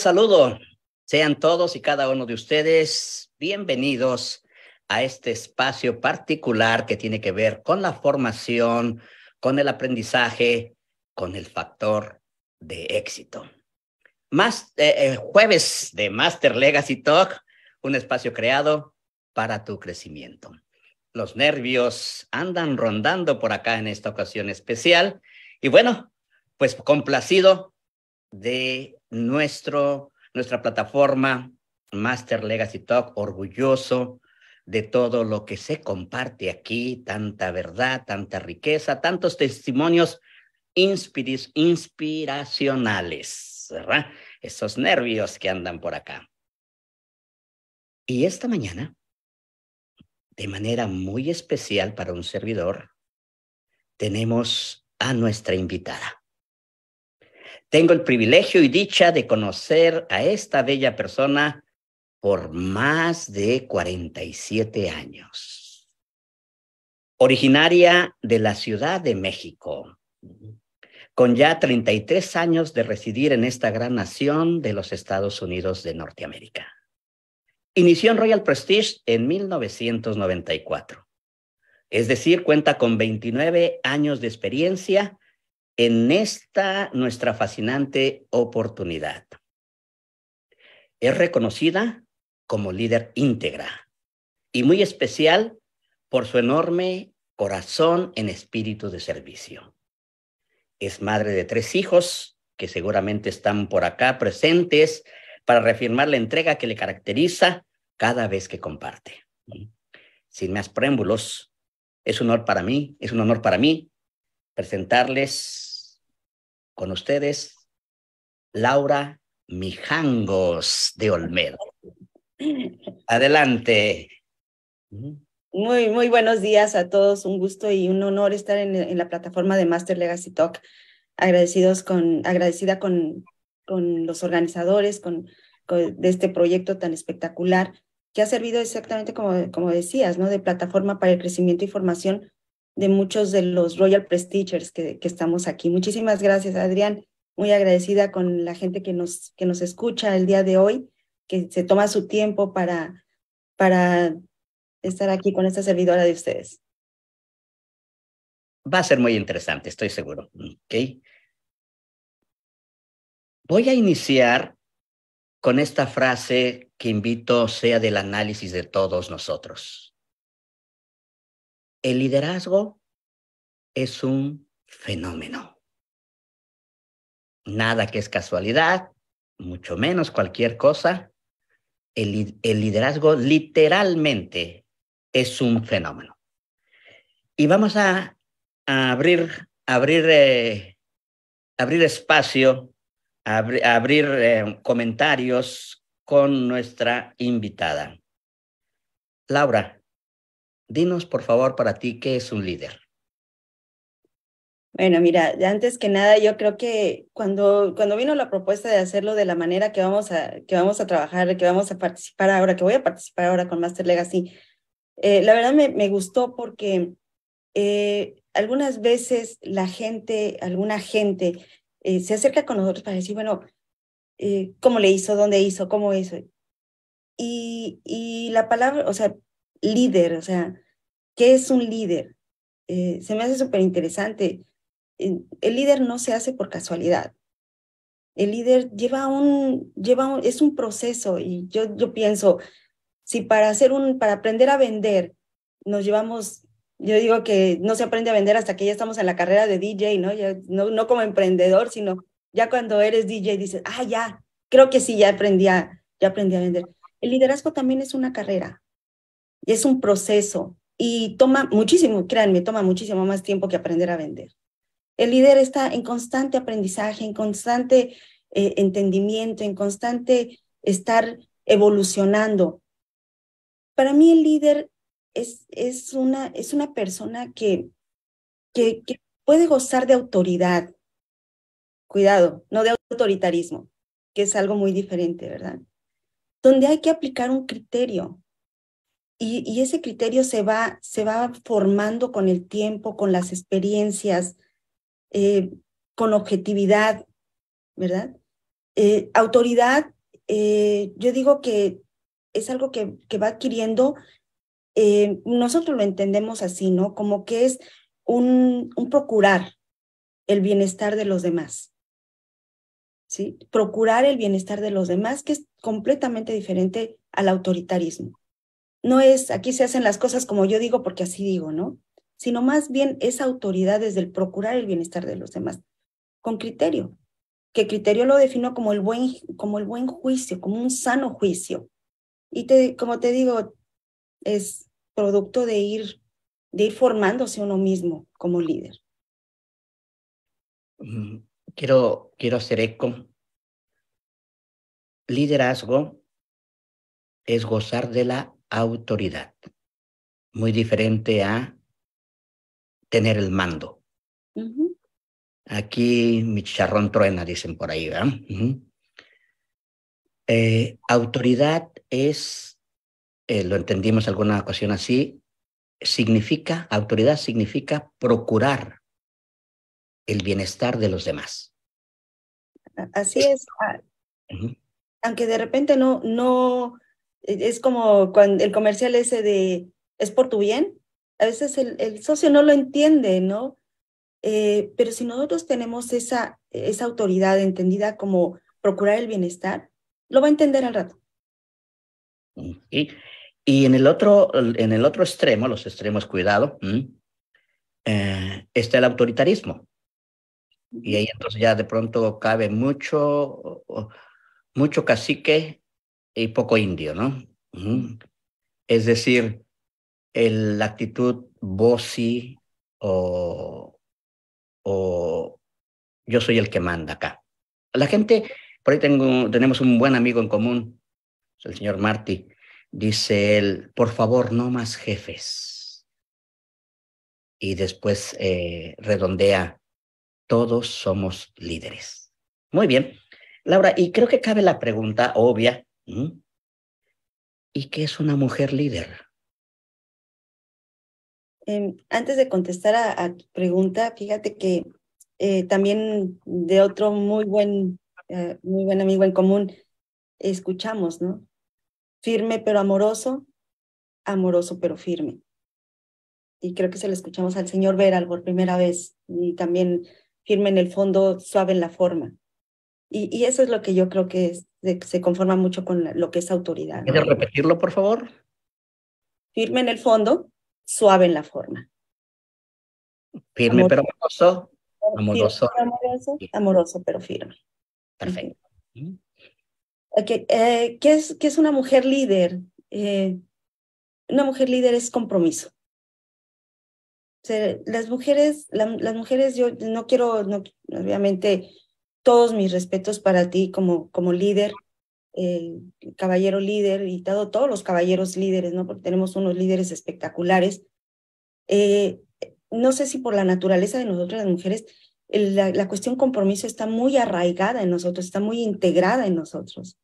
saludo. Sean todos y cada uno de ustedes bienvenidos a este espacio particular que tiene que ver con la formación, con el aprendizaje, con el factor de éxito. Más, eh, eh, jueves de Master Legacy Talk, un espacio creado para tu crecimiento. Los nervios andan rondando por acá en esta ocasión especial. Y bueno, pues complacido de nuestro, nuestra plataforma Master Legacy Talk, orgulloso de todo lo que se comparte aquí, tanta verdad, tanta riqueza, tantos testimonios inspiracionales, Esos nervios que andan por acá. Y esta mañana, de manera muy especial para un servidor, tenemos a nuestra invitada. Tengo el privilegio y dicha de conocer a esta bella persona por más de 47 años. Originaria de la Ciudad de México, con ya 33 años de residir en esta gran nación de los Estados Unidos de Norteamérica. Inició en Royal Prestige en 1994, es decir, cuenta con 29 años de experiencia en esta nuestra fascinante oportunidad. Es reconocida como líder íntegra y muy especial por su enorme corazón en espíritu de servicio. Es madre de tres hijos que seguramente están por acá presentes para reafirmar la entrega que le caracteriza cada vez que comparte. Sin más preámbulos, es un honor para mí, es un honor para mí presentarles con ustedes Laura Mijangos de Olmedo. Adelante. Muy, muy buenos días a todos. Un gusto y un honor estar en, la plataforma de Master Legacy Talk. Agradecidos con, agradecida con, con los organizadores con, de este proyecto tan espectacular que ha servido exactamente como, como decías, ¿no? De plataforma para el crecimiento y formación de muchos de los Royal Prestigers que, estamos aquí. Muchísimas gracias, Adrián. Muy agradecida con la gente que nos, que nos escucha el día de hoy, que se toma su tiempo para, para estar aquí con esta servidora de ustedes. Va a ser muy interesante, estoy seguro. Voy a iniciar con esta frase que invito sea del análisis de todos nosotros. El liderazgo es un fenómeno. Nada que es casualidad, mucho menos cualquier cosa. El, liderazgo literalmente es un fenómeno. Y vamos a, abrir, abrir, eh, abrir espacio, abrir eh, comentarios con nuestra invitada. Laura, Dinos, por favor, para ti, ¿qué es un líder? Bueno, mira, antes que nada, yo creo que cuando, cuando vino la propuesta de hacerlo de la manera que vamos, a, que vamos a trabajar, que vamos a participar ahora, que voy a participar ahora con Master Legacy, eh, la verdad me, me gustó porque eh, algunas veces la gente, alguna gente eh, se acerca con nosotros para decir, bueno, ¿cómo le hizo? ¿Dónde hizo? ¿Cómo hizo? Y, y la palabra, o sea, líder, o sea, ¿qué es un líder? Eh, se me hace súper interesante. El líder no se hace por casualidad. El líder lleva un, lleva es un proceso y yo, yo pienso, si para hacer un, para aprender a vender, nos llevamos, yo digo que no se aprende a vender hasta que ya estamos en la carrera de DJ, ¿no? Ya, no, no como emprendedor, sino ya cuando eres DJ dices, ah, ya, creo que sí, ya aprendí a, ya aprendí a vender. El liderazgo también es una carrera. Y es un proceso y toma muchísimo, créanme, toma muchísimo más tiempo que aprender a vender. El líder está en constante aprendizaje, en constante eh, entendimiento, en constante estar evolucionando. Para mí el líder es, es, una, es una persona que, que puede gozar de autoridad. Cuidado, no de autoritarismo, que es algo muy diferente, ¿verdad? Donde hay que aplicar un criterio, y, ese criterio se va, se va formando con el tiempo, con las experiencias, eh, con objetividad, ¿verdad? Eh, autoridad, eh, yo digo que es algo que, que va adquiriendo, nosotros lo entendemos así, ¿no? Como que es un, un procurar el bienestar de los demás. ¿Sí? Procurar el bienestar de los demás, que es completamente diferente al autoritarismo no es aquí se hacen las cosas como yo digo porque así digo, ¿no? Sino más bien esa autoridad desde el procurar el bienestar de los demás, con criterio, que criterio lo defino como el buen, como el buen juicio, como un sano juicio. Y como te digo, es producto de ir, de ir formándose uno mismo como líder. Mm, quiero, quiero hacer eco. Liderazgo es gozar de la autoridad, muy diferente a tener el mando. Aquí mi charrón truena, dicen por ahí, eh, autoridad es, eh, lo entendimos alguna ocasión así, significa, autoridad significa procurar el bienestar de los demás. Así es. Aunque de repente no, no, e-, es como cuando el comercial ese de es por tu bien. A veces el, socio no lo entiende, ¿no? Eh, pero si nosotros tenemos esa, esa autoridad entendida como procurar el bienestar, lo va a entender al rato. Y en el otro, en el otro extremo, los extremos, cuidado, eh, está el autoritarismo. Y ahí entonces ya de pronto cabe mucho, mucho cacique y poco indio, ¿no? Es decir, el, la actitud bossy o, o yo soy el que manda acá. La gente, por ahí tengo, tenemos un buen amigo en común, el señor Marty, dice él, por favor, no más jefes. Y después eh, redondea, todos somos líderes. Muy bien. Laura, y creo que cabe la pregunta obvia, ¿Mm? ¿Y qué es una mujer líder? Em, antes de contestar a, tu pregunta, fíjate que eh, también de otro muy buen, eh, muy buen amigo en común escuchamos, ¿no? Firme pero amoroso, amoroso pero firme. Y creo que se lo escuchamos al señor Veral por primera vez y también firme en el fondo, suave en la forma. y eso es lo que yo creo que es, se, conforma mucho con lo que es autoridad. ¿Quieres repetirlo, por favor? Firme en el fondo, suave en la forma. Firme pero amoroso. Amoroso. amoroso, pero firme. Perfecto. Eh, ¿qué, es, es una mujer líder? Eh, una mujer líder es compromiso. las mujeres, las mujeres, yo no quiero, no, obviamente, todos mis respetos para ti como, como líder, caballero líder y todo, todos los caballeros líderes, ¿no? Porque tenemos unos líderes espectaculares. Eh, no sé si por la naturaleza de nosotras las mujeres, la, cuestión compromiso está muy arraigada en nosotros, está muy integrada en nosotros.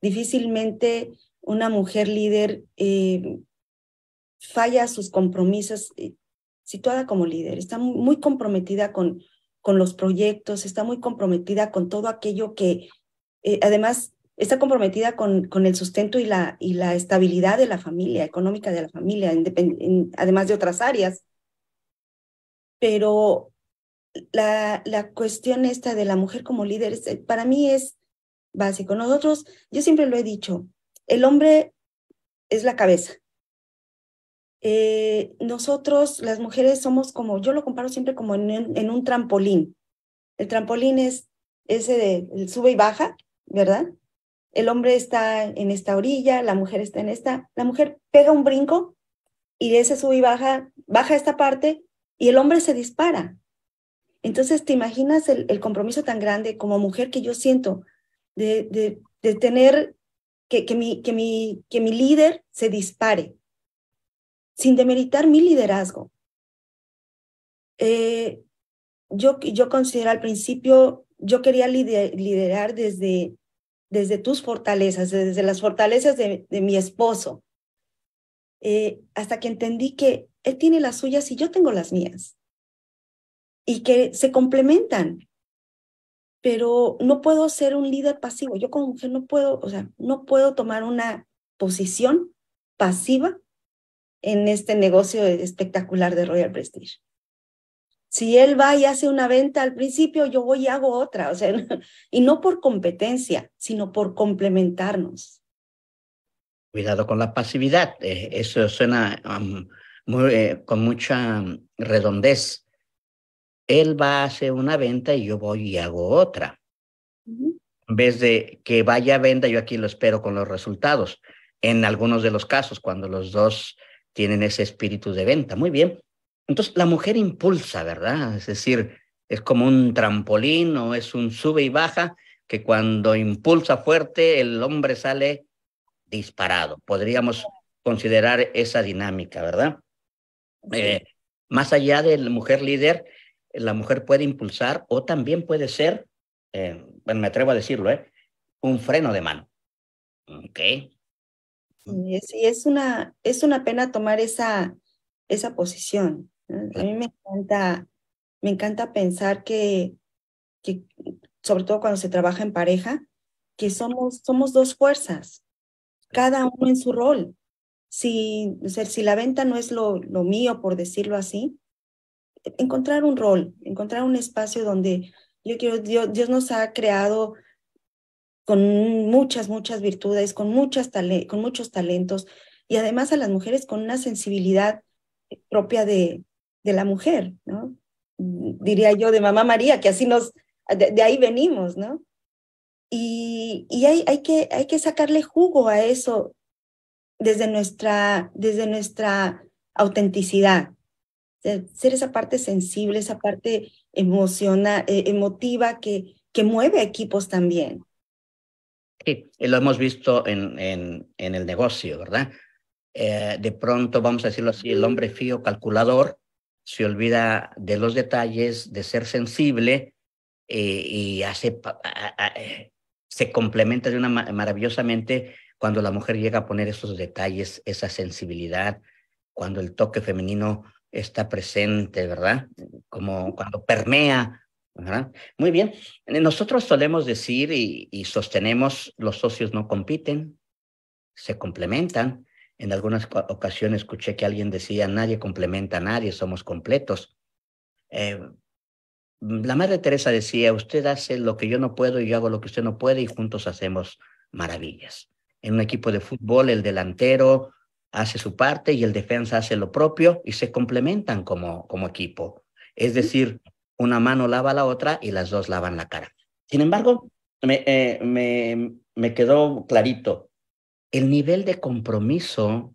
Difícilmente una mujer líder eh, falla sus compromisos eh, situada como líder, está muy comprometida con, con los proyectos, está muy comprometida con todo aquello que, eh, además, está comprometida con, con, el sustento y la, y la estabilidad de la familia, económica de la familia, además de otras áreas. Pero la, la cuestión esta de la mujer como líder, eh, para mí es básico. Nosotros, yo siempre lo he dicho, el hombre es la cabeza, eh, nosotros las mujeres somos como, yo lo comparo siempre como en, un trampolín. El trampolín es ese de el sube y baja, ¿verdad? El hombre está en esta orilla, la mujer está en esta. La mujer pega un brinco y de ese sube y baja, baja esta parte y el hombre se dispara. Entonces, ¿te imaginas el, compromiso tan grande como mujer que yo siento de, de, tener que, que, mi, que, mi, que mi líder se dispare? sin demeritar mi liderazgo. Eh, yo, yo considero al principio, yo quería liderar desde, desde tus fortalezas, desde las fortalezas de, mi esposo, eh, hasta que entendí que él tiene las suyas y yo tengo las mías, y que se complementan, pero no puedo ser un líder pasivo, yo como mujer no puedo, o sea, no puedo tomar una posición pasiva en este negocio espectacular de Royal Prestige. Si él va y hace una venta al principio, yo voy y hago otra, o sea, y no por competencia, sino por complementarnos. Cuidado con la pasividad, eh, eso suena um, muy, eh, con mucha redondez. Él va a hacer una venta y yo voy y hago otra. En vez de que vaya a venda, yo aquí lo espero con los resultados. En algunos de los casos, cuando los dos tienen ese espíritu de venta. Muy bien. Entonces, la mujer impulsa, ¿verdad? Es decir, es como un trampolín o es un sube y baja que cuando impulsa fuerte el hombre sale disparado. Podríamos considerar esa dinámica, ¿verdad? Eh, más allá de la mujer líder, la mujer puede impulsar o también puede ser, eh, bueno, me atrevo a decirlo, eh, un freno de mano. ¿ok? Y es, una, es una pena tomar esa, esa posición. A mí me encanta, me encanta pensar que, que, sobre todo cuando se trabaja en pareja, que somos, somos dos fuerzas, cada uno en su rol. Si, si la venta no es lo, lo mío, por decirlo así, e-, encontrar un rol, encontrar un espacio donde yo quiero, Dios nos ha creado con muchas, muchas virtudes, con, muchas con muchos talentos y además a las mujeres con una sensibilidad propia de, de la mujer, ¿no? Diría yo de mamá María, que así nos, de, ahí venimos, ¿no? Y, y hay, hay, que, hay que sacarle jugo a eso desde nuestra, desde nuestra autenticidad, ser esa parte sensible, esa parte emociona, eh, emotiva que, que mueve equipos también. Sí, lo hemos visto en, en, en el negocio, ¿verdad? Eh, de pronto, vamos a decirlo así, el hombre fío calculador se olvida de los detalles, de ser sensible eh, y hace, se complementa de una maravillosamente cuando la mujer llega a poner esos detalles, esa sensibilidad, cuando el toque femenino está presente, ¿verdad? Como cuando permea muy bien. Nosotros solemos decir y, sostenemos, los socios no compiten, se complementan. En algunas ocasiones escuché que alguien decía, nadie complementa a nadie, somos completos. Eh, la Madre Teresa decía, usted hace lo que yo no puedo y yo hago lo que usted no puede y juntos hacemos maravillas. En un equipo de fútbol, el delantero hace su parte y el defensa hace lo propio y se complementan como, como equipo. Es decir, una mano lava la otra y las dos lavan la cara. Sin embargo, eh, me, me, quedó clarito el nivel de compromiso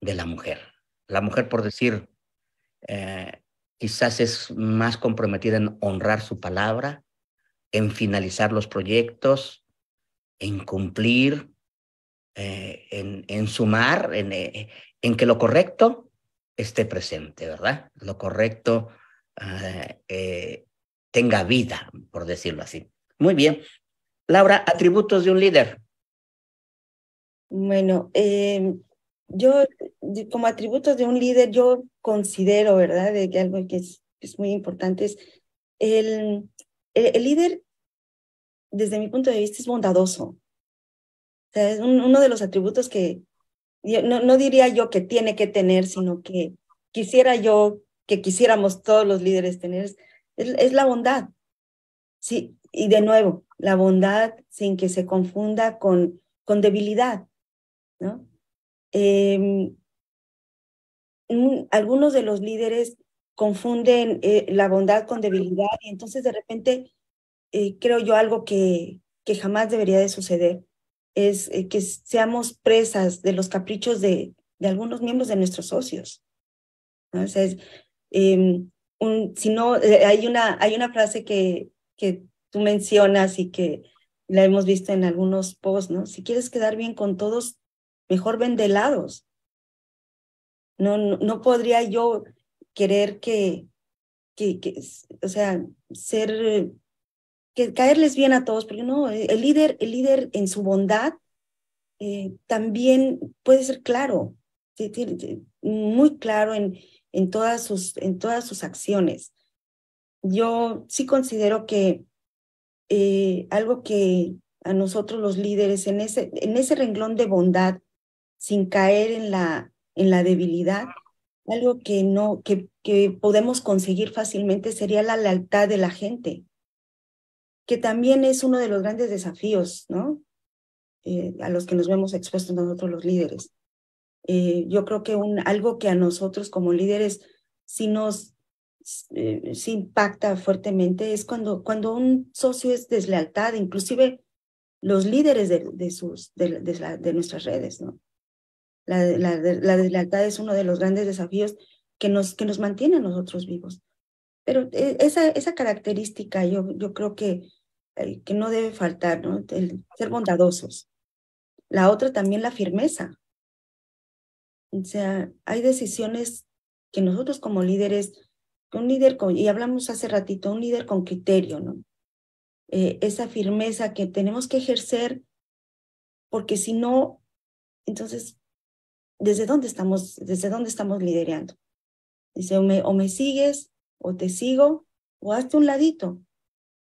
de la mujer. La mujer, por decir, eh, quizás es más comprometida en honrar su palabra, en finalizar los proyectos, en cumplir, eh, en, en, sumar, en, en que lo correcto esté presente, ¿verdad? Lo correcto Ah, eh, tenga vida, por decirlo así. Muy bien. Laura, atributos de un líder. Bueno, eh, yo como atributos de un líder, yo considero, ¿verdad?, que algo que es, muy importante es el, el, líder, desde mi punto de vista, es bondadoso. O sea, es uno de los atributos que no diría yo que tiene que tener, sino que quisiera yo que quisiéramos todos los líderes tener, es, la bondad. Sí, y de nuevo, la bondad sin que se confunda con, con debilidad. ¿no? Em, algunos de los líderes confunden eh, la bondad con debilidad y entonces de repente eh, creo yo algo que, que jamás debería de suceder es eh, que seamos presas de los caprichos de, de algunos miembros de nuestros socios. Em, un, si no, eh, hay una, hay una frase que, que tú mencionas y que la hemos visto en algunos posts, ¿no? Si quieres quedar bien con todos, mejor ven de lados. No, no, podría yo querer que, que, o sea, ser, eh, que caerles bien a todos, porque no, eh, el líder, el líder en su bondad también puede ser claro, muy claro en, en todas sus, en todas sus acciones. Yo sí considero que eh, algo que a nosotros los líderes en ese, en ese renglón de bondad, sin caer en la, en la debilidad, algo que no, que, que podemos conseguir fácilmente sería la lealtad de la gente, que también es uno de los grandes desafíos, ¿no? Eh, a los que nos vemos expuestos nosotros los líderes. Eh, yo creo que un, algo que a nosotros como líderes sí nos eh, impacta fuertemente es cuando, cuando un socio es deslealtad, inclusive los líderes de, de sus, de, de, nuestras redes. ¿no? La, la, deslealtad es uno de los grandes desafíos que nos, que nos mantiene a nosotros vivos. Pero eh, esa, esa característica yo, yo creo que, que no debe faltar, ¿no? ser bondadosos. La otra también la firmeza, o sea, hay decisiones que nosotros como líderes, un líder, con, y hablamos hace ratito, un líder con criterio, ¿no? Eh, esa firmeza que tenemos que ejercer, porque si no, entonces, ¿desde dónde estamos, desde dónde estamos liderando? Dice, o me, o me sigues, o te sigo, o hazte un ladito.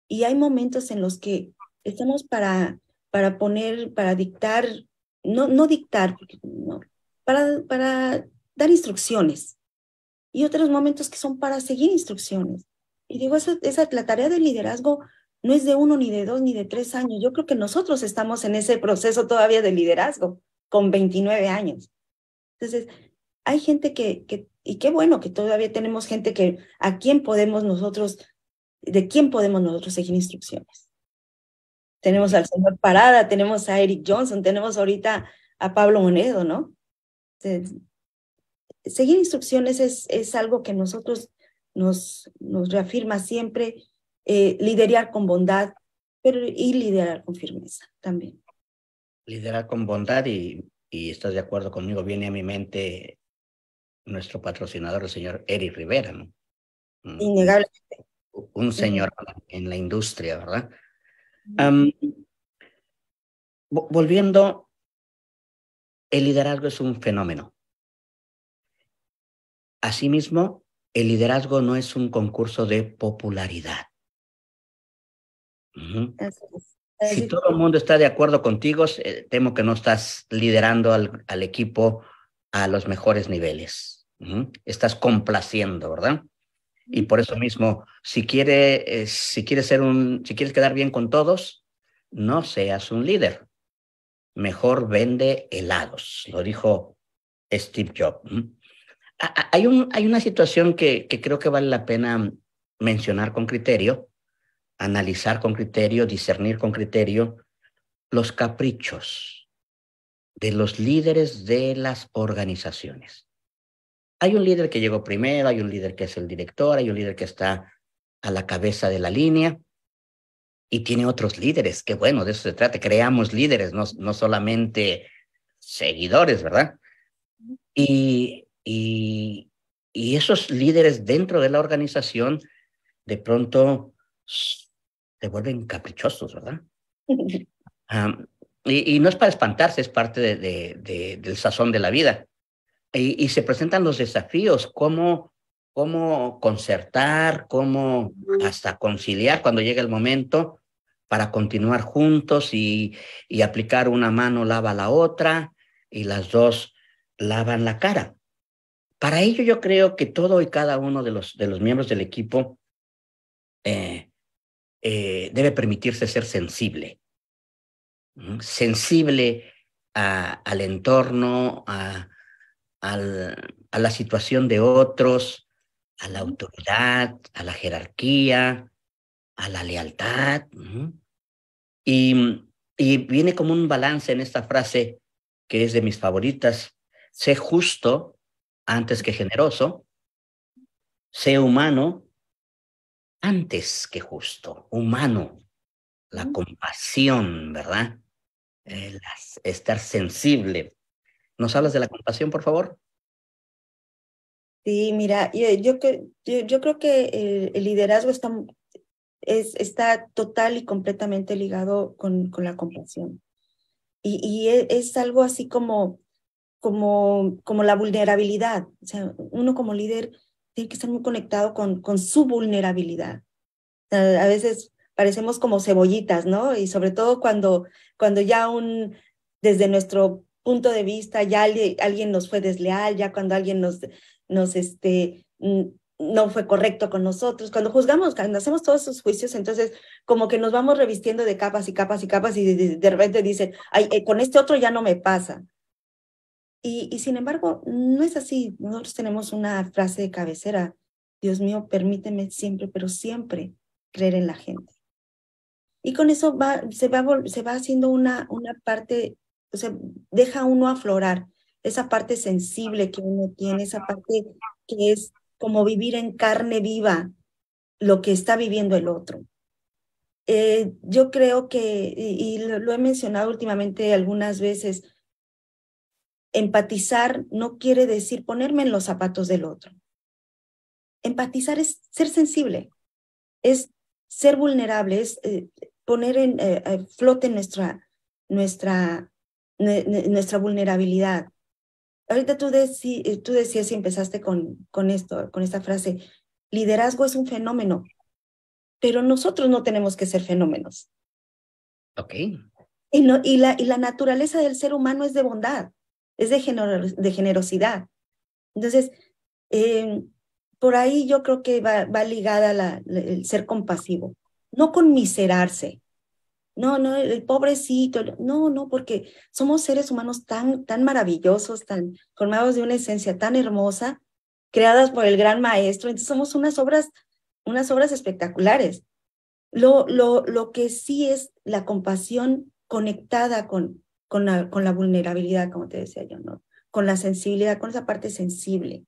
Y hay momentos en los que estamos para, para poner, para dictar, no, no dictar, no, para, dar instrucciones y otros momentos que son para seguir instrucciones. Y digo, esa, la tarea del liderazgo no es de uno, ni de dos, ni de tres años. Yo creo que nosotros estamos en ese proceso todavía de liderazgo, con 29 años. Entonces, hay gente que, y qué bueno que todavía tenemos gente que a quién podemos nosotros, de quién podemos nosotros seguir instrucciones. Tenemos al señor Parada, tenemos a Eric Johnson, tenemos ahorita a Pablo Monedo, ¿no? Este, seguir instrucciones es, es algo que nosotros nos, nos reafirma siempre, eh, liderar con bondad pero, y liderar con firmeza también. Liderar con bondad y, y estás de acuerdo conmigo, viene a mi mente nuestro patrocinador, el señor Eric Rivera, ¿no? Mm. Un señor en la industria, ¿verdad? Um, volviendo el liderazgo es un fenómeno. Asimismo, el liderazgo no es un concurso de popularidad. Si todo el mundo está de acuerdo contigo, eh, temo que no estás liderando al, equipo a los mejores niveles. Estás complaciendo, ¿verdad? Y por eso mismo, si, eh, si, quieres ser un, si quieres quedar bien con todos, no seas un líder mejor vende helados, lo dijo Steve Jobs. Hay, hay una situación que, que creo que vale la pena mencionar con criterio, analizar con criterio, discernir con criterio los caprichos de los líderes de las organizaciones. Hay un líder que llegó primero, hay un líder que es el director, hay un líder que está a la cabeza de la línea, y tiene otros líderes, que bueno, de eso se trata, creamos líderes, no, solamente seguidores, ¿verdad? Y, esos líderes dentro de la organización de pronto se vuelven caprichosos, ¿verdad? y, no es para espantarse, es parte del sazón de la vida. Y, se presentan los desafíos, cómo, cómo concertar, cómo hasta conciliar cuando llega el momento para continuar juntos y, aplicar una mano lava la otra y las dos lavan la cara. Para ello yo creo que todo y cada uno de los, de los miembros del equipo eh, eh, debe permitirse ser sensible, sensible al entorno, a, a la situación de otros, a la autoridad, a la jerarquía, a la lealtad. Y, viene como un balance en esta frase que es de mis favoritas. Sé justo antes que generoso. Sé humano antes que justo. Humano. La compasión, ¿verdad? estar sensible. ¿Nos hablas de la compasión, por favor? Sí, mira, eh, yo, creo que eh, el liderazgo está es, está total y completamente ligado con, la compasión. Y, e, es, algo así como, como, como la vulnerabilidad. O sea, uno como líder tiene que estar muy conectado con, con su vulnerabilidad. a veces parecemos como cebollitas, ¿no? Y sobre todo cuando, cuando ya un, desde nuestro punto de vista, ya alguien, nos fue desleal, ya cuando alguien nos, nos este, no fue correcto con nosotros. Cuando juzgamos, cuando hacemos todos esos juicios, entonces como que nos vamos revistiendo de capas y capas y capas y de, repente dicen, Ay, eh, con este otro ya no me pasa. Y, y sin embargo, no es así. Nosotros tenemos una frase de cabecera, Dios mío, permíteme siempre, pero siempre creer en la gente. Y con eso va, se, va, se va haciendo una, una parte, o sea, deja uno aflorar esa parte sensible que uno tiene, esa parte que es como vivir en carne viva lo que está viviendo el otro. Eh, yo creo que, y, lo, he mencionado últimamente algunas veces, empatizar no quiere decir ponerme en los zapatos del otro. Empatizar es ser sensible, es ser vulnerable, es eh, poner en eh, flote nuestra, nuestra, nuestra vulnerabilidad. Ahorita eh, tú, decías y empezaste con, con esto, con esta frase, liderazgo es un fenómeno, pero nosotros no tenemos que ser fenómenos. Ok. Y, la, y la naturaleza del ser humano es de bondad, es de, de generosidad. Entonces, eh, por ahí yo creo que va, ligada la, el ser compasivo, no con conmiserarse, no, no, el pobrecito, no, no, porque somos seres humanos tan, tan maravillosos, tan formados de una esencia tan hermosa, creadas por el gran maestro, entonces somos unas obras, unas obras espectaculares. Lo, lo, lo que sí es la compasión conectada con, con, la, con la vulnerabilidad, como te decía yo, ¿no? con la sensibilidad, con esa parte sensible.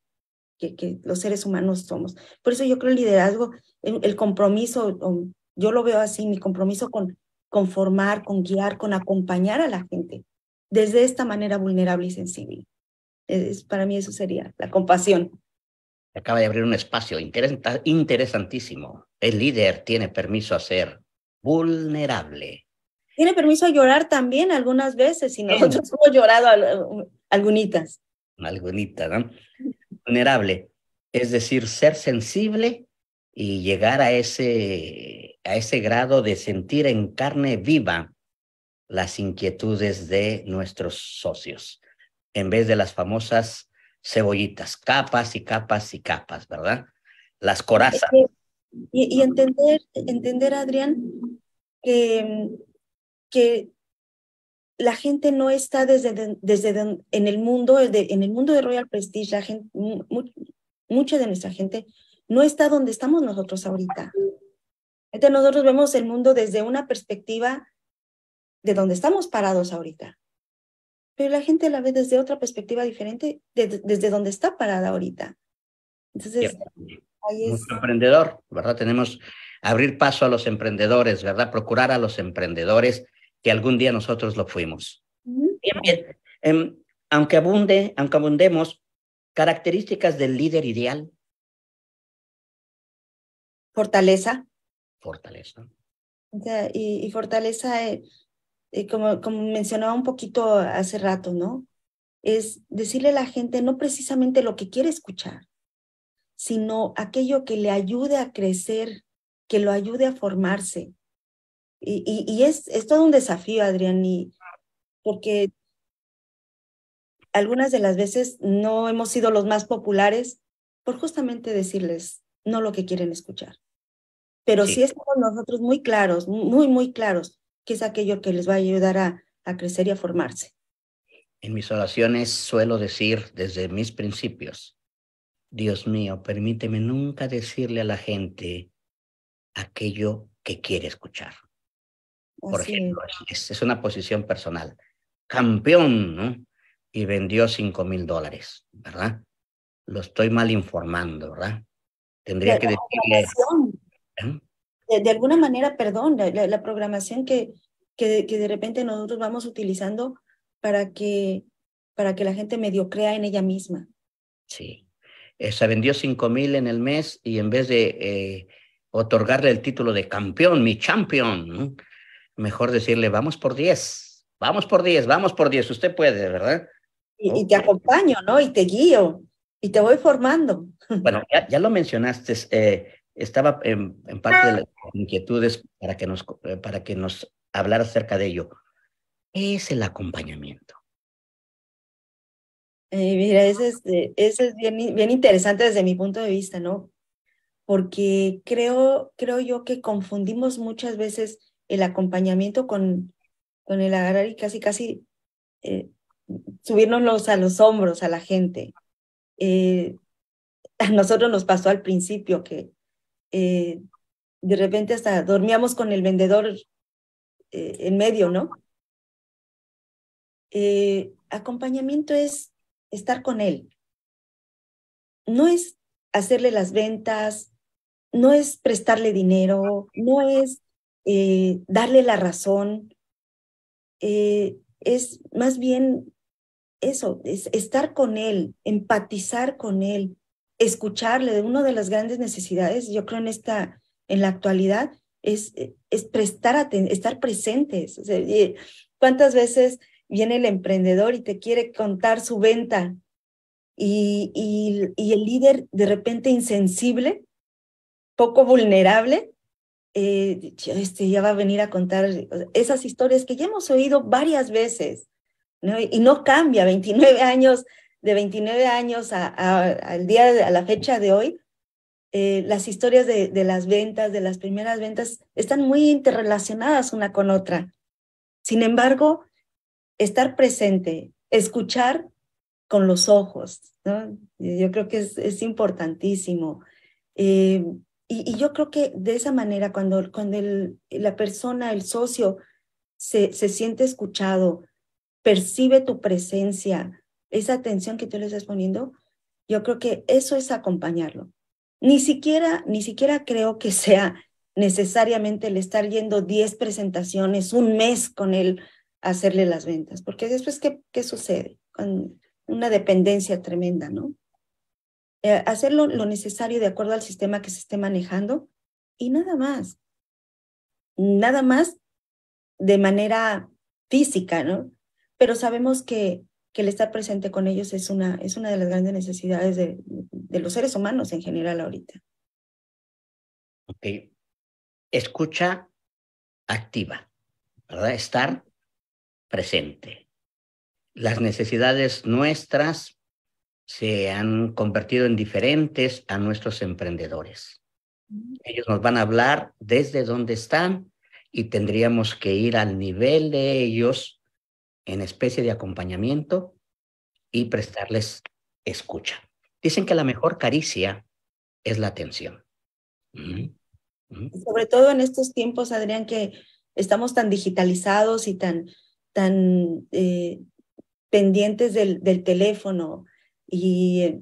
Que, que los seres humanos somos. Por eso yo creo el liderazgo, el, el compromiso, yo lo veo así, mi compromiso con, conformar, con guiar, con acompañar a la gente desde esta manera vulnerable y sensible. Es, para mí eso sería la compasión. Acaba de abrir un espacio interesantísimo. El líder tiene permiso a ser vulnerable. Tiene permiso a llorar también algunas veces y nosotros hemos llorado algunas. algunitas. Algunitas, ¿no? Vulnerable, es decir, ser sensible y llegar a ese, a ese grado de sentir en carne viva las inquietudes de nuestros socios, en vez de las famosas cebollitas, capas y capas y capas, ¿verdad? Las corazas. Y, entender, entender, Adrián, que, que la gente no está desde, desde en el mundo, en el mundo de Royal Prestige, gente, mucha de nuestra gente no está donde estamos nosotros ahorita. Entonces nosotros vemos el mundo desde una perspectiva de donde estamos parados ahorita. Pero la gente la ve desde otra perspectiva diferente, desde donde está parada ahorita. Entonces, ahí es... emprendedor, ¿verdad? Tenemos abrir paso a los emprendedores, ¿verdad? Procurar a los emprendedores que algún día nosotros lo fuimos. Bien, bien. Em, aunque abunde, aunque abundemos, características del líder ideal, Fortaleza. Fortaleza. y, fortaleza, eh, eh, como, como mencionaba un poquito hace rato, ¿no? Es decirle a la gente no precisamente lo que quiere escuchar, sino aquello que le ayude a crecer, que lo ayude a formarse. Y, y es, todo un desafío, Adrián, porque algunas de las veces no hemos sido los más populares por justamente decirles no lo que quieren escuchar. Pero sí. es estamos nosotros muy claros, muy, muy claros, qué es aquello que les va a ayudar a, crecer y a formarse. En mis oraciones suelo decir desde mis principios, Dios mío, permíteme nunca decirle a la gente aquello que quiere escuchar. Por ejemplo, es. una posición personal. Campeón, ¿no? Y vendió cinco mil dólares, ¿verdad? Lo estoy mal informando, ¿verdad? Tendría que decirle de, alguna manera, perdón, la, programación que, que, de repente nosotros vamos utilizando para que, para que la gente medio crea en ella misma. Sí. Eh, se vendió 5 mil en el mes y en vez de eh, otorgarle el título de campeón, mi champion, mejor decirle, vamos por 10, vamos por 10, vamos por 10, usted puede, ¿verdad? Y, te acompaño, ¿no? Y te guío, y te voy formando. Bueno, ya, ya lo mencionaste, eh, estaba en, en parte de las inquietudes para que, nos, para que nos hablara acerca de ello. ¿Qué es el acompañamiento? Eh, mira, ese es, ese es bien, bien interesante desde mi punto de vista, ¿no? Porque creo, creo yo que confundimos muchas veces el acompañamiento con, con el agarrar y casi, casi eh, subirnos a los hombros a la gente. Eh, a nosotros nos pasó al principio que eh, de repente hasta dormíamos con el vendedor eh, en medio, ¿no? Eh, acompañamiento es estar con él. No es hacerle las ventas, no es prestarle dinero, no es darle la razón, es más bien eso, es estar con él, empatizar con él, escucharle. Una de las grandes necesidades, yo creo, en, esta, en la actualidad es, eh, es prestar estar presentes. O ¿Cuántas veces viene el emprendedor y te quiere contar su venta y, y, el líder de repente insensible, poco vulnerable? Eh, este, ya va a venir a contar esas historias que ya hemos oído varias veces, Y no cambia, 29 años de 29 años a, al día, a la fecha de hoy, eh, las historias de, las ventas, de las primeras ventas, están muy interrelacionadas una con otra. Sin embargo, estar presente, escuchar con los ojos, yo creo que es, importantísimo. Eh, y, yo creo que de esa manera, cuando, cuando la persona, el socio, se siente escuchado, percibe tu presencia, esa atención que tú le estás poniendo, yo creo que eso es acompañarlo. Ni siquiera, ni siquiera creo que sea necesariamente el estar yendo 10 presentaciones, un mes con él, hacerle las ventas, porque después, ¿qué, qué sucede? Con una dependencia tremenda, ¿no? Eh, hacerlo lo necesario de acuerdo al sistema que se esté manejando y nada más. Nada más de manera física, ¿no? Pero sabemos que que el estar presente con ellos es una, es una de las grandes necesidades de, los seres humanos en general ahorita. Ok. Escucha activa, ¿verdad? Estar presente. Las necesidades nuestras se han convertido en diferentes a nuestros emprendedores. Mm. Ellos nos van a hablar desde donde están y tendríamos que ir al nivel de ellos en especie de acompañamiento y prestarles escucha. Dicen que la mejor caricia es la atención. Sobre todo en estos tiempos, Adrián, que estamos tan digitalizados y tan, tan eh, pendientes del, teléfono y eh,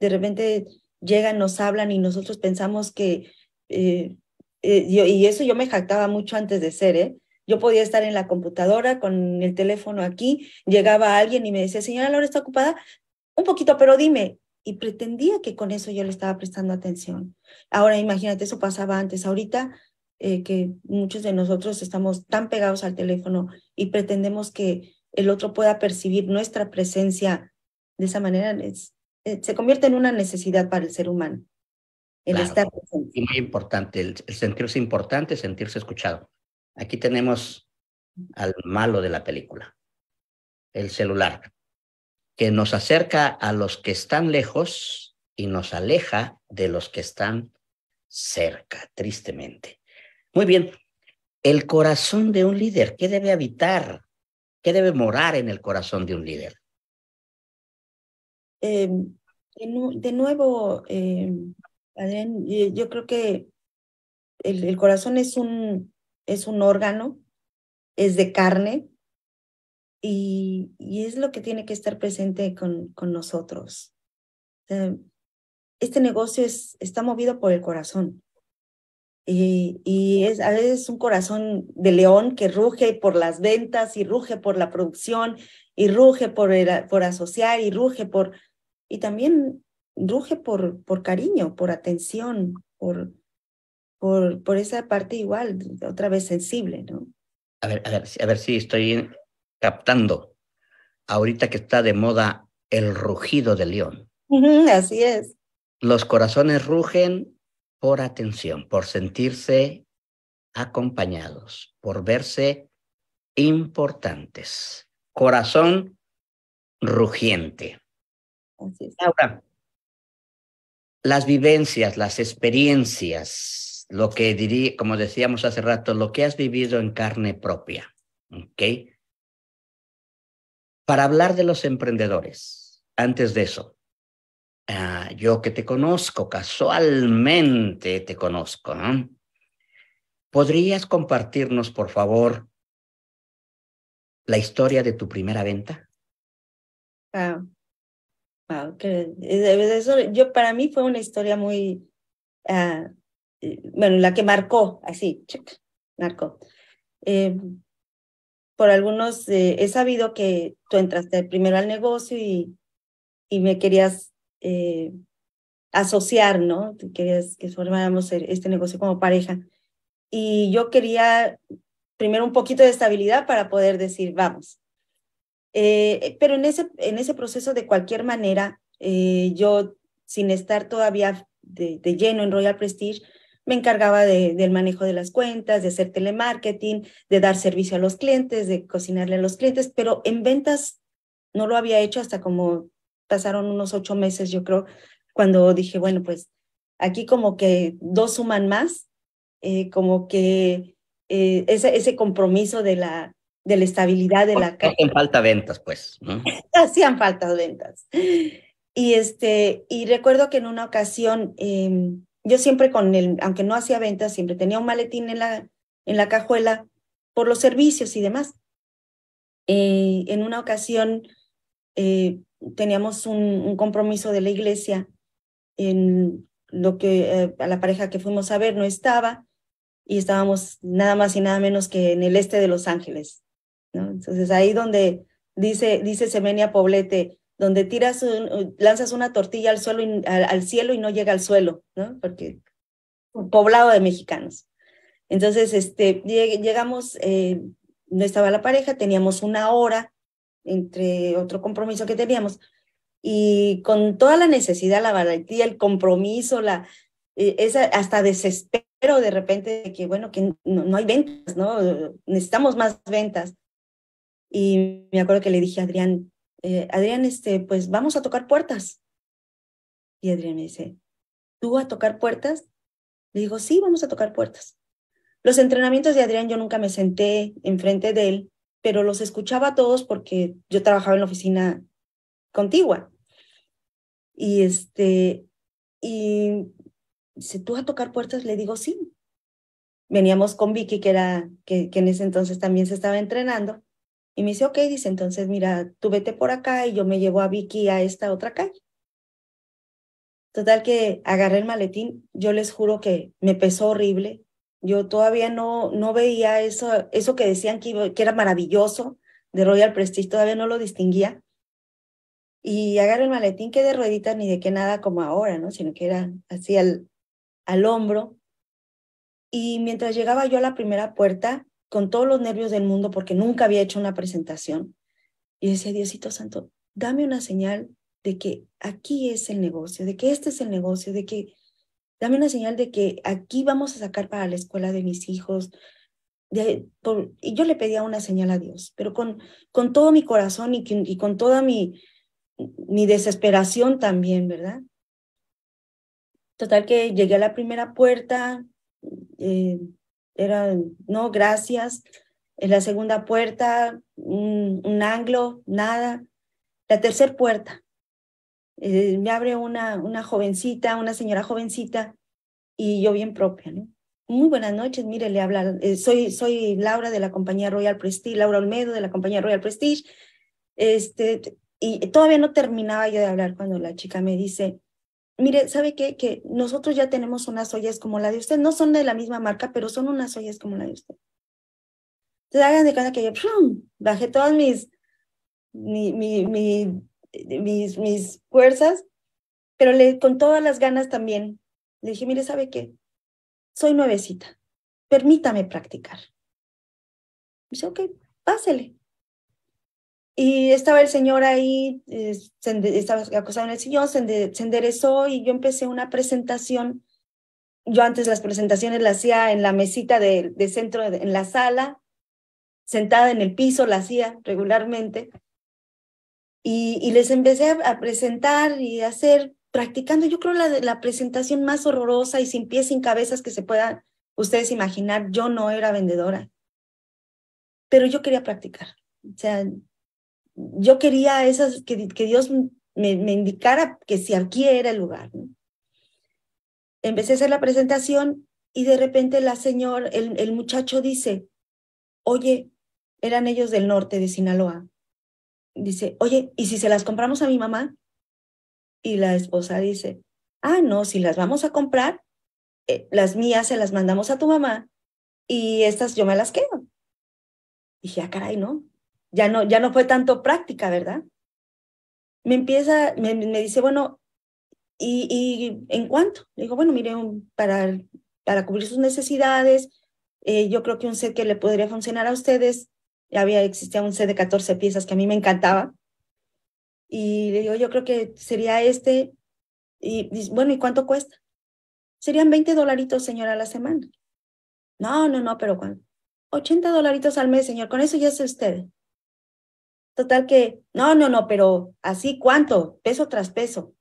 de repente llegan, nos hablan y nosotros pensamos que, eh, yo, y eso yo me jactaba mucho antes de ser, ¿eh? Yo podía estar en la computadora con el teléfono aquí, llegaba alguien y me decía, señora Laura, está ocupada un poquito, pero dime. Y pretendía que con eso yo le estaba prestando atención. Ahora imagínate, eso pasaba antes. Ahorita eh, que muchos de nosotros estamos tan pegados al teléfono y pretendemos que el otro pueda percibir nuestra presencia de esa manera, eh, se convierte en una necesidad para el ser humano. El estar presente. Y muy importante, el, sentirse importante, sentirse escuchado. Aquí tenemos al malo de la película, el celular, que nos acerca a los que están lejos y nos aleja de los que están cerca, tristemente. Muy bien, el corazón de un líder, ¿qué debe habitar? ¿Qué debe morar en el corazón de un líder? Em, de, nuevo, em, Adrián, eh, yo creo que el corazón es un, es un órgano, es de carne y, es lo que tiene que estar presente con, con nosotros. Este negocio está movido por el corazón. Y, es a veces un corazón de león que ruge por las ventas y ruge por la producción y ruge por, por asociar y ruge por... Y también ruge por, por cariño, por atención, por, por, esa parte igual, otra vez sensible, ¿no? A ver, a ver, a ver si estoy captando ahorita que está de moda el rugido de león. Así es. Los corazones rugen por atención, por sentirse acompañados, por verse importantes. Corazón rugiente. Así es. Ahora, las vivencias, las experiencias lo que diría, como decíamos hace rato, lo que has vivido en carne propia. ¿Ok? Para hablar de los emprendedores, antes de eso, ah, yo que te conozco, casualmente te conozco, ¿no? ¿Podrías compartirnos, por favor, la historia de tu primera venta? Wow. wow. Eso, yo, para mí fue una historia muy ah, eh, bueno, la que marcó, así, check, marcó. Eh, por algunos eh, he sabido que tú entraste primero al negocio y, y me querías asociar, ¿no? Querías que formáramos e-, este negocio como pareja. Y yo quería primero un poquito de estabilidad para poder decir, vamos. pero en ese, en ese proceso, de cualquier manera, yo, sin estar todavía de lleno en Royal Prestige, me encargaba del manejo de las cuentas, de hacer telemarketing, de dar servicio a los clientes, de cocinarle a los clientes, pero en ventas no lo había hecho hasta como pasaron unos ocho meses, yo creo, cuando dije, bueno, pues aquí como que dos suman más, eh, como que eh, ese, ese compromiso de la, de la estabilidad de pues, la en Hacían falta ventas, pues. Hacían falta ventas. Y, este, y recuerdo que en una ocasión em, yo siempre con el, aunque no hacía ventas, siempre tenía un maletín en la, en la cajuela por los servicios y demás. Eh, en una ocasión eh, teníamos un, compromiso de la iglesia en lo que eh, a la pareja que fuimos a ver no estaba y estábamos nada más y nada menos que en el este de Los Ángeles. ¿no? Entonces ahí donde dice, dice Semenia Poblete, donde tiras lanzas una tortilla al, suelo al, cielo y no llega al suelo, ¿no? Porque poblado de mexicanos. Entonces, este, llegamos, eh, no estaba la pareja, teníamos una hora entre otro compromiso que teníamos y con toda la necesidad, la valentía, el compromiso, la, e, hasta desespero de repente de que, bueno, que no, hay ventas, ¿no? Necesitamos más ventas. Y me acuerdo que le dije a Adrián, eh, Adrián, este, pues vamos a tocar puertas. Y Adrián me dice, ¿tú a tocar puertas? Le digo, sí, vamos a tocar puertas. Los entrenamientos de Adrián yo nunca me senté enfrente de él, pero los escuchaba a todos porque yo trabajaba en la oficina contigua. Y este, y dice, ¿tú a tocar puertas? Le digo, sí. Veníamos con Vicky, que era, que, que en ese entonces también se estaba entrenando, y me dice, ok, dice, entonces mira, tú vete por acá y yo me llevo a Vicky a esta otra calle. Total que agarré el maletín, yo les juro que me pesó horrible. Yo todavía no, no veía eso, eso que decían que, que era maravilloso de Royal Prestige, todavía no lo distinguía. Y agarré el maletín que de rueditas ni de qué nada como ahora, ¿no? Sino que era así al, al hombro. Y mientras llegaba yo a la primera puerta, con todos los nervios del mundo porque nunca había hecho una presentación. Y decía, Diosito Santo, dame una señal de que aquí es el negocio, de que este es el negocio, de que dame una señal de que aquí vamos a sacar para la escuela de mis hijos. y yo le pedía una señal a Dios, pero con, con todo mi corazón y, con toda mi, mi desesperación también, ¿verdad? Total que llegué a la primera puerta, eh, era, no, gracias. En la segunda puerta, un, un anglo, nada. La tercera puerta, eh, me abre una, una jovencita, una señora jovencita, y yo bien propia, ¿no? Muy buenas noches, mire, le habla, eh, soy, soy Laura de la compañía Royal Prestige, Laura Olmedo de la compañía Royal Prestige, este, y todavía no terminaba yo de hablar cuando la chica me dice, Mire, ¿sabe qué? Que nosotros ya tenemos unas ollas como la de usted. No son de la misma marca, pero son unas ollas como la de usted. Entonces hagan de cuenta que yo bajé todas mis, mis, mis fuerzas, pero le, con todas las ganas también. Le dije, mire, ¿sabe qué? Soy nuevecita. Permítame practicar. Dice, ok, pásele. Y estaba el señor ahí, eh, estaba acostado en el sillón, se, enderezó y yo empecé una presentación. Yo antes las presentaciones las hacía en la mesita de, centro, en la sala, sentada en el piso, las hacía regularmente. Y, les empecé a, presentar y a hacer, practicando, yo creo, la, la presentación más horrorosa y sin pies, sin cabezas que se puedan ustedes imaginar. Yo no era vendedora, pero yo quería practicar. O sea, yo quería esas, que, que Dios me, me, indicara que si aquí era el lugar. ¿no? Empecé a hacer la presentación y de repente la señor, el, el muchacho dice, oye, eran ellos del norte de Sinaloa. Dice, oye, ¿y si se las compramos a mi mamá? Y la esposa dice, ah, no, si las vamos a comprar, eh, las mías se las mandamos a tu mamá y estas yo me las quedo. dije, ah, caray, no, ya no, ya no fue tanto práctica, ¿verdad? Me empieza, me, dice, bueno, ¿y, ¿y, en cuánto? Le digo, bueno, mire, para, para cubrir sus necesidades, eh, yo creo que un set que le podría funcionar a ustedes, ya había, existía un set de 14 piezas que a mí me encantaba, y le digo, yo creo que sería este, y, dice, bueno, ¿y cuánto cuesta? Serían 20 dolaritos, señora, a la semana. No, no, no, pero ¿cuánto? 80 dolaritos al mes, señor, con eso ya sé usted. Total que, no, no, no, pero así cuánto, peso tras peso.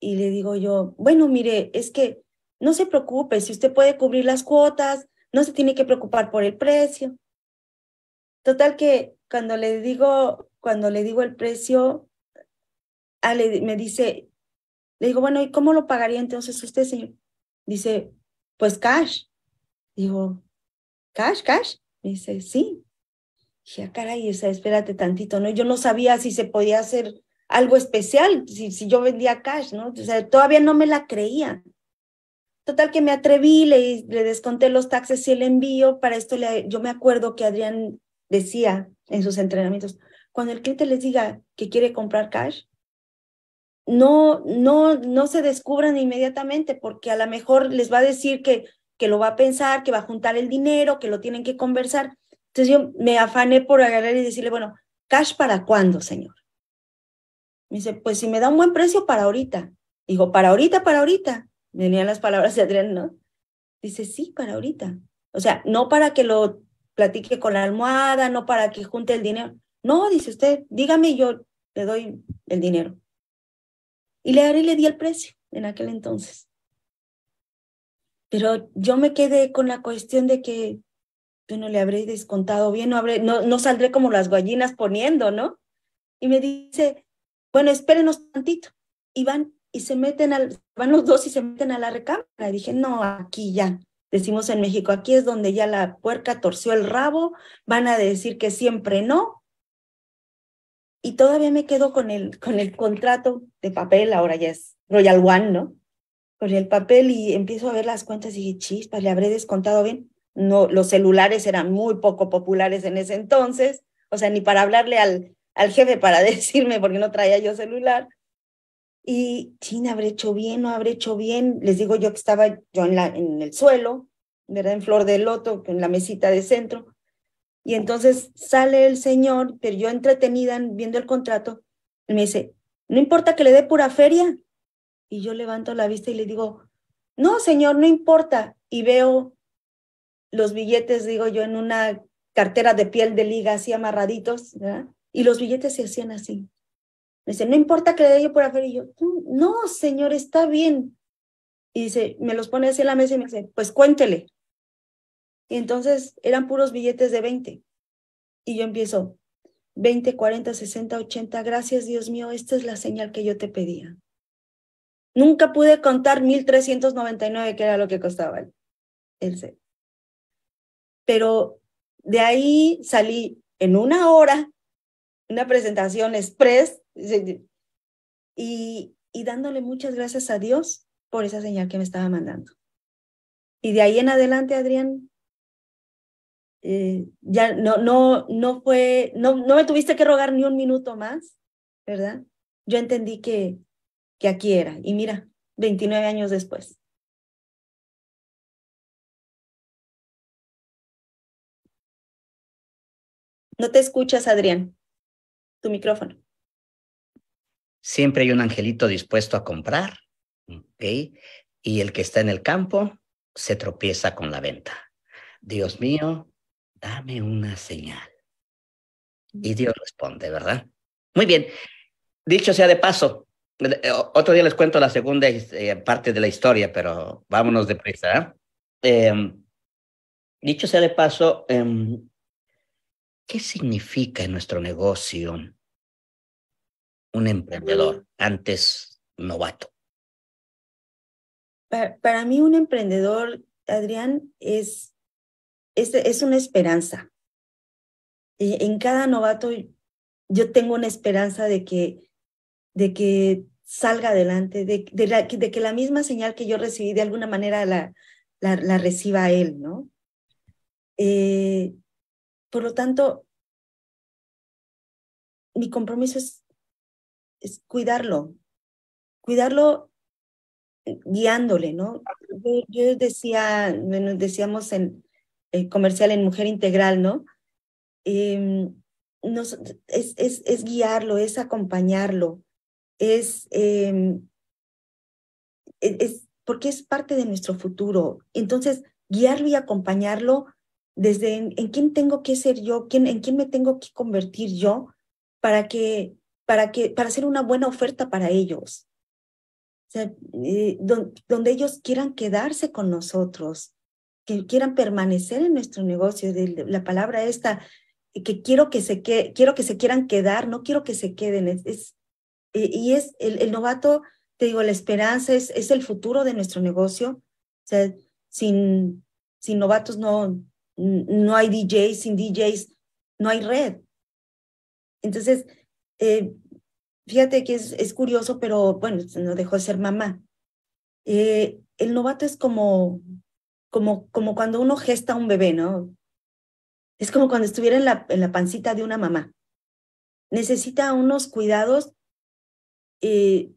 Y le digo yo, bueno, mire, es que no se preocupe, si usted puede cubrir las cuotas, no se tiene que preocupar por el precio. Total que cuando le digo, cuando le digo el precio, ah, me dice, le digo, bueno, ¿y cómo lo pagaría entonces usted, señor? Dice, pues cash. Digo, ¿cash, cash? Me dice, sí. Dije, ah, caray, esa, espérate tantito, ¿no? Yo no sabía si se podía hacer algo especial, si, yo vendía cash, ¿no? O sea, todavía no me la creía. Total que me atreví, le, le desconté los taxes y el envío. Para esto yo me acuerdo que Adrián decía en sus entrenamientos, cuando el cliente les diga que quiere comprar cash, no, no, no se descubran inmediatamente porque a lo mejor les va a decir que, que lo va a pensar, que va a juntar el dinero, que lo tienen que conversar. Entonces yo me afané por agarrar y decirle, bueno, cash para cuándo, señor. Me dice, pues si me da un buen precio para ahorita. Digo, para ahorita, para ahorita. Venían las palabras de Adrián, ¿no? Dice, sí, para ahorita. O sea, no para que lo platique con la almohada, no para que junte el dinero. No, dice usted, dígame yo le doy el dinero. Y le agarré le di el precio en aquel entonces. Pero yo me quedé con la cuestión de que yo no le habré descontado bien, no, habré, no, no saldré como las gallinas poniendo, ¿no? Y me dice, bueno, espérenos tantito. Y van y se meten al, van los dos y se meten a la recámara. Y dije, no, aquí ya, decimos en México, aquí es donde ya la puerca torció el rabo, van a decir que siempre no. Y todavía me quedo con el, con el contrato de papel, ahora ya es Royal One, ¿no? Con el papel y empiezo a ver las cuentas y dije, chispa, le habré descontado bien no, los celulares eran muy poco populares en ese entonces, o sea, ni para hablarle al, al jefe para decirme porque no traía yo celular. Y, China, habré hecho bien, no habré hecho bien. Les digo yo que estaba yo en, la, en el suelo, ¿verdad? En flor de loto, en la mesita de centro. Y entonces sale el señor, pero yo entretenida viendo el contrato, me dice, no importa que le dé pura feria. Y yo levanto la vista y le digo, no, señor, no importa. Y veo los billetes, digo yo, en una cartera de piel de liga así amarraditos, ¿verdad? Y los billetes se hacían así. Me dice, no importa que le dé yo por afuera. Y yo, no, señor, está bien. Y dice, me los pone así en la mesa y me dice, pues cuéntele. Y entonces eran puros billetes de 20. Y yo empiezo, 20, 40, 60, 80, gracias Dios mío, esta es la señal que yo te pedía. Nunca pude contar 1399, que era lo que costaba el, el pero de ahí salí en una hora, una presentación express, y, dándole muchas gracias a Dios por esa señal que me estaba mandando. Y de ahí en adelante, Adrián, eh, ya no, no, no fue, no, no me tuviste que rogar ni un minuto más, ¿verdad? Yo entendí que, que aquí era. Y mira, 29 años después. No te escuchas, Adrián. Tu micrófono. Siempre hay un angelito dispuesto a comprar, ¿ok? Y el que está en el campo se tropieza con la venta. Dios mío, dame una señal. Y mm. Dios responde, ¿verdad? Muy bien. Dicho sea de paso, eh, otro día les cuento la segunda eh, parte de la historia, pero vámonos de prisa. ¿eh? Em, dicho sea de paso, em, ¿Qué significa en nuestro negocio un emprendedor antes novato? Para, mí un emprendedor, Adrián, es, es, es una esperanza. en cada novato yo tengo una esperanza de que, de que salga adelante, de, de, que la misma señal que yo recibí de alguna manera la, la, la reciba él, ¿no? Eh, por lo tanto, mi compromiso es, cuidarlo, cuidarlo eh, guiándole, ¿no? Yo, decía, nos decíamos en eh, comercial en Mujer Integral, ¿no? Em, es, guiarlo, es acompañarlo, es, em, e, es, porque es parte de nuestro futuro. Entonces, guiarlo y acompañarlo desde en, quién tengo que ser yo, quién, en quién me tengo que convertir yo para que, para que, para hacer una buena oferta para ellos. O sea, eh, donde ellos quieran quedarse con nosotros, que quieran permanecer en nuestro negocio. De, la palabra esta, eh, que quiero que se, que, quiero que se quieran quedar, no quiero que se queden. Es, eh, y es el, novato, te digo, la esperanza es, es el futuro de nuestro negocio. O sea, sin, sin novatos no, no hay DJs, sin DJs no hay red. Entonces, eh, fíjate que es, curioso, pero bueno, no dejó de ser mamá. Eh, el novato es como, como, como cuando uno gesta un bebé, ¿no? Es como cuando estuviera en la, en la pancita de una mamá. Necesita unos cuidados eh,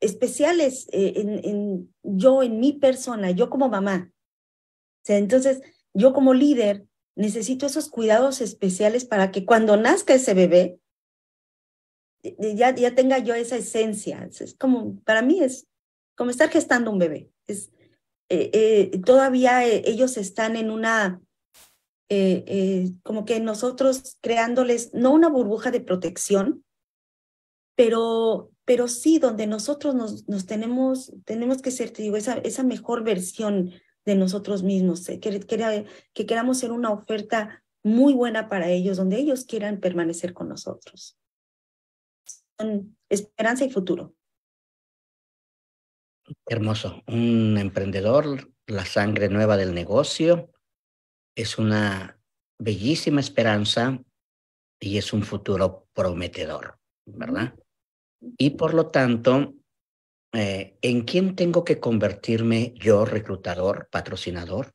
especiales en, en, yo, en mi persona, yo como mamá. entonces, yo como líder necesito esos cuidados especiales para que cuando nazca ese bebé, eh, eh, ya, ya tenga yo esa esencia. Es como, para mí es como estar gestando un bebé. Es, eh, todavía ellos están en una, como que nosotros creándoles, no una burbuja de protección, pero, pero sí donde nosotros nos, nos tenemos, tenemos que ser, te digo, esa, esa mejor versión de nosotros mismos, que, queramos ser una oferta muy buena para ellos, donde ellos quieran permanecer con nosotros. Son esperanza y futuro. Hermoso. Un emprendedor, la sangre nueva del negocio, es una bellísima esperanza y es un futuro prometedor, ¿verdad? Y por lo tanto, eh, ¿en quién tengo que convertirme yo, reclutador, patrocinador?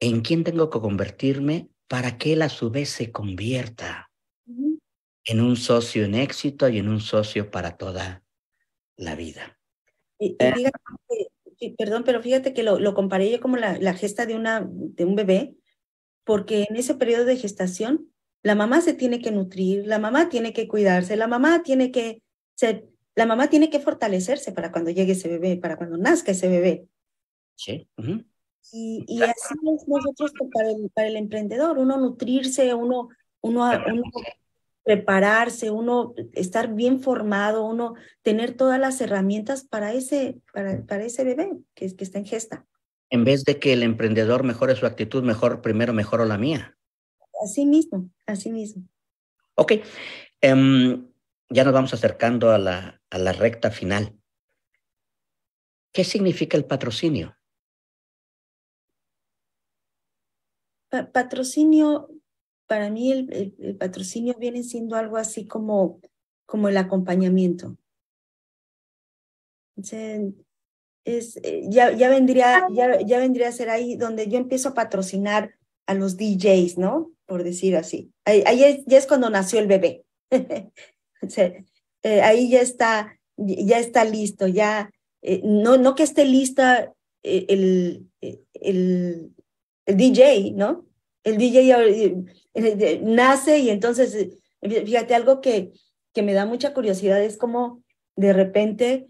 ¿En quién tengo que convertirme para que él a su vez se convierta en un socio en éxito y en un socio para toda la vida? Y, eh. perdón, pero fíjate que lo, lo comparé yo como la, la, gesta de, una, de un bebé, porque en ese periodo de gestación la mamá se tiene que nutrir, la mamá tiene que cuidarse, la mamá tiene que ser la mamá tiene que fortalecerse para cuando llegue ese bebé, para cuando nazca ese bebé. Sí. y, y, así es nosotros para el, para el emprendedor, uno nutrirse, uno, uno, prepararse, uno estar bien formado, uno tener todas las herramientas para ese, para, ese bebé que, que está en gesta. En vez de que el emprendedor mejore su actitud, mejor primero mejoro la mía. Así mismo, así mismo. Ok. Em, ya nos vamos acercando a la, a la recta final. ¿Qué significa el patrocinio? patrocinio, para mí el, el, patrocinio viene siendo algo así como, como el acompañamiento. es, eh, ya, ya, vendría, ya, ya vendría a ser ahí donde yo empiezo a patrocinar a los DJs, ¿no? Por decir así. Ahí, ahí ya es cuando nació el bebé. Eh, ahí ya está, ya está listo, ya, eh, no, no que esté lista eh, el, el, DJ, ¿no? El DJ nace y entonces, fíjate, algo que, que me da mucha curiosidad es como de repente,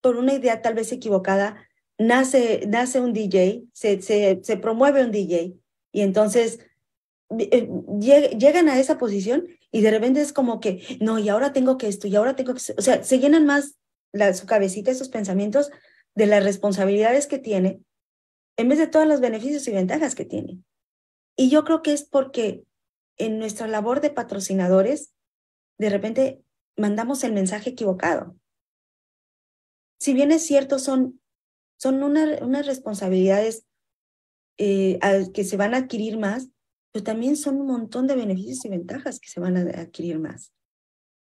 por una idea tal vez equivocada, nace, nace un DJ, se, promueve un DJ y entonces llegan a esa posición y de repente es como que, no, y ahora tengo que esto, y ahora tengo que, o sea, se llenan más la, su cabecita, esos pensamientos de las responsabilidades que tiene, en vez de todos los beneficios y ventajas que tiene. Y yo creo que es porque en nuestra labor de patrocinadores, de repente mandamos el mensaje equivocado. Si bien es cierto, son, son una, unas responsabilidades eh, que se van a adquirir más, también son un montón de beneficios y ventajas que se van a adquirir más,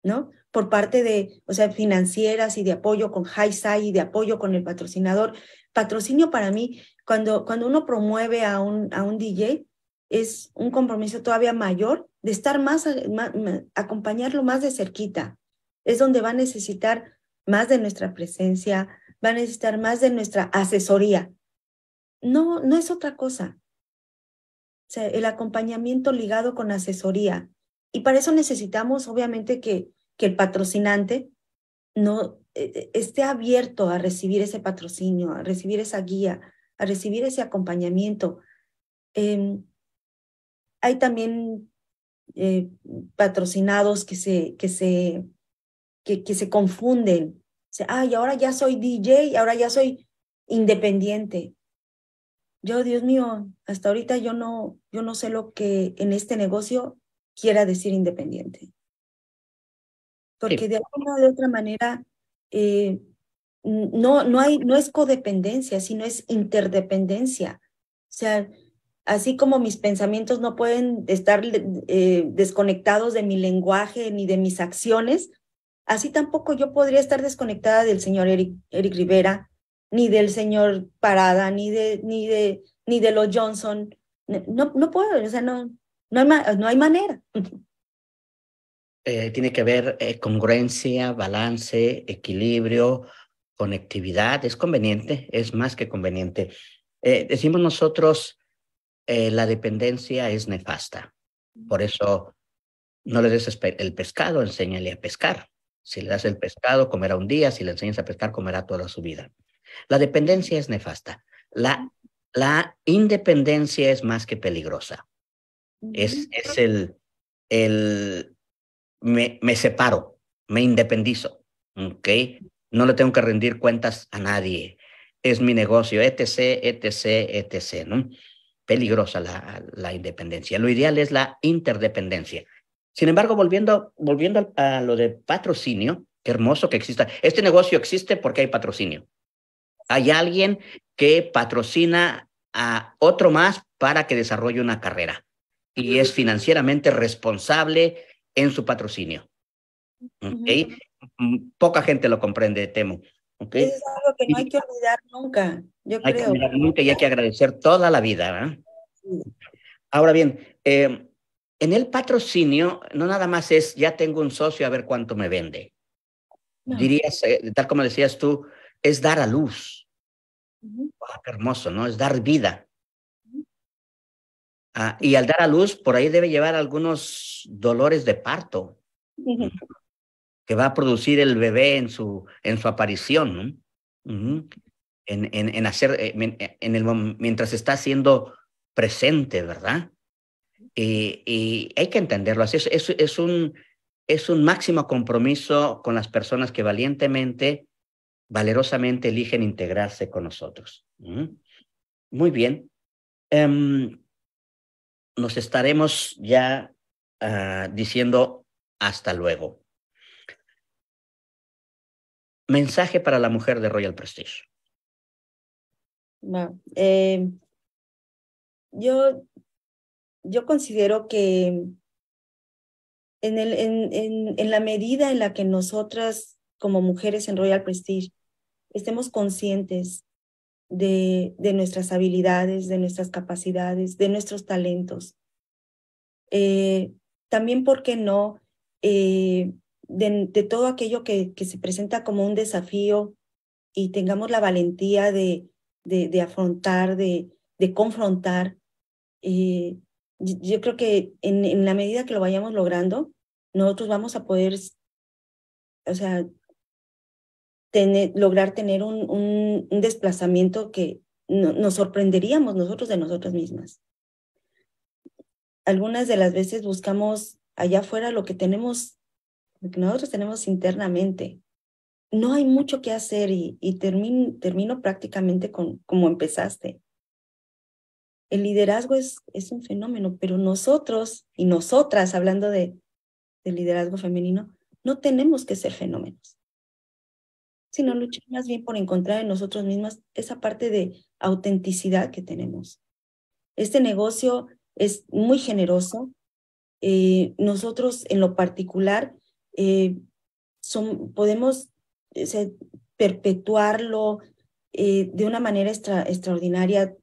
¿no? Por parte de, o sea, financieras y de apoyo con HiSci y de apoyo con el patrocinador. Patrocinio para mí, cuando, cuando uno promueve a un, a un DJ, es un compromiso todavía mayor de estar más, más, acompañarlo más de cerquita. Es donde va a necesitar más de nuestra presencia, va a necesitar más de nuestra asesoría. No, no es otra cosa sea, el acompañamiento ligado con asesoría. Y para eso necesitamos, obviamente, que, que el patrocinante no e, e, esté abierto a recibir ese patrocinio, a recibir esa guía, a recibir ese acompañamiento. Em, hay también eh, patrocinados que se, que se, que, se confunden. O ay, ahora ya soy DJ, y ahora ya soy independiente yo, Dios mío, hasta ahorita yo no, yo no sé lo que en este negocio quiera decir independiente. Porque de alguna de otra manera, eh, no, no, hay, no es codependencia, sino es interdependencia. O sea, así como mis pensamientos no pueden estar eh, desconectados de mi lenguaje ni de mis acciones, así tampoco yo podría estar desconectada del señor Eric Rivera, ni del señor Parada, ni de, ni de, ni de los Johnson. No, no puedo, o sea, no, no, hay, no hay manera. Eh, tiene que ver eh, congruencia, balance, equilibrio, conectividad. Es conveniente, es más que conveniente. Eh, decimos nosotros, la dependencia es nefasta. Por eso no le des el pescado, enséñale a pescar. Si le das el pescado, comerá un día. Si le enseñas a pescar, comerá toda su vida. La dependencia es nefasta. La, la independencia es más que peligrosa. Es, es el, el me, separo, me independizo, ¿ok? No le tengo que rendir cuentas a nadie. Es mi negocio, etc., etc., etc., ¿no? Peligrosa la, la independencia. Lo ideal es la interdependencia. Sin embargo, volviendo, volviendo a lo de patrocinio, qué hermoso que exista. Este negocio existe porque hay patrocinio hay alguien que patrocina a otro más para que desarrolle una carrera y es financieramente responsable en su patrocinio. ¿Okay? Mm, poca gente lo comprende, temo. ¿Okay? Es algo que no hay que olvidar nunca, nunca y hay que agradecer toda la vida. Ahora bien, eh, en el patrocinio no nada más es ya tengo un socio a ver cuánto me vende. Dirías, eh, tal como decías tú, es dar a luz. hermoso, ¿no? Es dar vida. Ah, y al dar a luz, por ahí debe llevar algunos dolores de parto que va a producir el bebé en su, en su aparición, en, en, hacer, eh, eh, en, el, mientras está siendo presente, ¿verdad? Y, hay que entenderlo así. es, un, es un máximo compromiso con las personas que valientemente valerosamente eligen integrarse con nosotros. ¿Mm? Muy bien. Em, nos estaremos ya ah, diciendo hasta luego. Mensaje para la mujer de Royal Prestige. Em, yo, yo considero que en, el, en la medida en la que nosotras como mujeres en Royal Prestige estemos conscientes de, de nuestras habilidades, de nuestras capacidades, de nuestros talentos. Eh, también, ¿por qué no? Eh, de, todo aquello que, que, se presenta como un desafío y tengamos la valentía de, de, afrontar, de, confrontar. Eh, yo creo que en, la medida que lo vayamos logrando, nosotros vamos a poder, o sea, lograr tener un, un, desplazamiento que nos sorprenderíamos nosotros de nosotras mismas. Algunas de las veces buscamos allá afuera lo que tenemos, lo que nosotros tenemos internamente. No hay mucho que hacer y, y termino, prácticamente con como empezaste. El liderazgo es, es un fenómeno, pero nosotros y nosotras, hablando de liderazgo femenino, no tenemos que ser fenómenos sino luchar más bien por encontrar en nosotros mismos esa parte de autenticidad que tenemos. Este negocio es muy generoso. Eh, nosotros en lo particular eh, son, podemos eh, perpetuarlo de una manera extra, extraordinaria,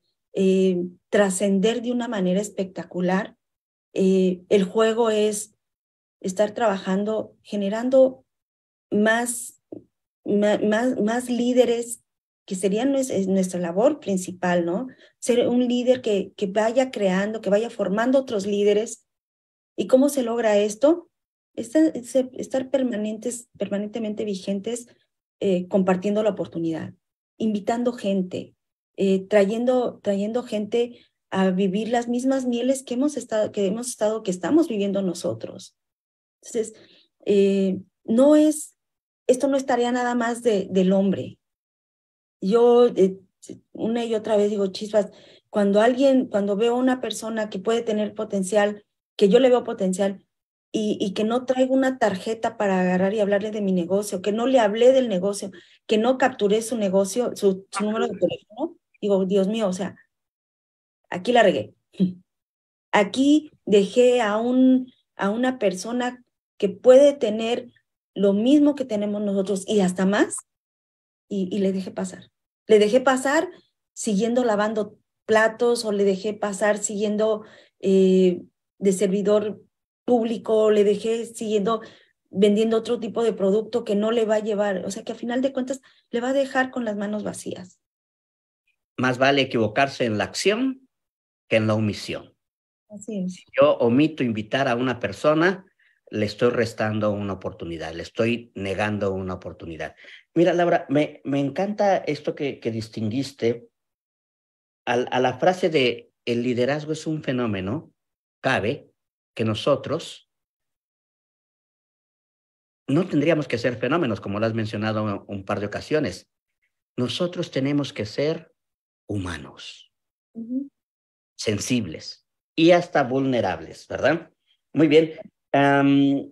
trascender de una manera espectacular. el juego es estar trabajando, generando más más, líderes, que sería nuestra labor principal, ¿no? Ser un líder que, vaya creando, que vaya formando otros líderes. ¿Y cómo se logra esto? Estar, permanentes, permanentemente vigentes, eh, compartiendo la oportunidad, invitando gente, eh, trayendo, trayendo gente a vivir las mismas mieles que hemos estado, que hemos estado, que estamos viviendo nosotros. Entonces, eh, no es esto no estaría nada más de, del hombre. Yo eh, una y otra vez digo, chispas, cuando alguien, cuando veo a una persona que puede tener potencial, que yo le veo potencial y, y que no traigo una tarjeta para agarrar y hablarle de mi negocio, que no le hablé del negocio, que no capturé su negocio, su, número de teléfono, digo, Dios mío, o sea, aquí la regué. Aquí dejé a, un, a una persona que puede tener lo mismo que tenemos nosotros y hasta más, y, le dejé pasar. Le dejé pasar siguiendo lavando platos o le dejé pasar siguiendo eh, de servidor público, le dejé siguiendo vendiendo otro tipo de producto que no le va a llevar, o sea que a final de cuentas le va a dejar con las manos vacías. Más vale equivocarse en la acción que en la omisión. Si yo omito invitar a una persona, le estoy restando una oportunidad, le estoy negando una oportunidad. Mira, Laura, me, me encanta esto que, que distinguiste a, la frase de el liderazgo es un fenómeno, cabe que nosotros no tendríamos que ser fenómenos, como lo has mencionado un, par de ocasiones. Nosotros tenemos que ser humanos, sensibles y hasta vulnerables, ¿verdad? Muy bien, en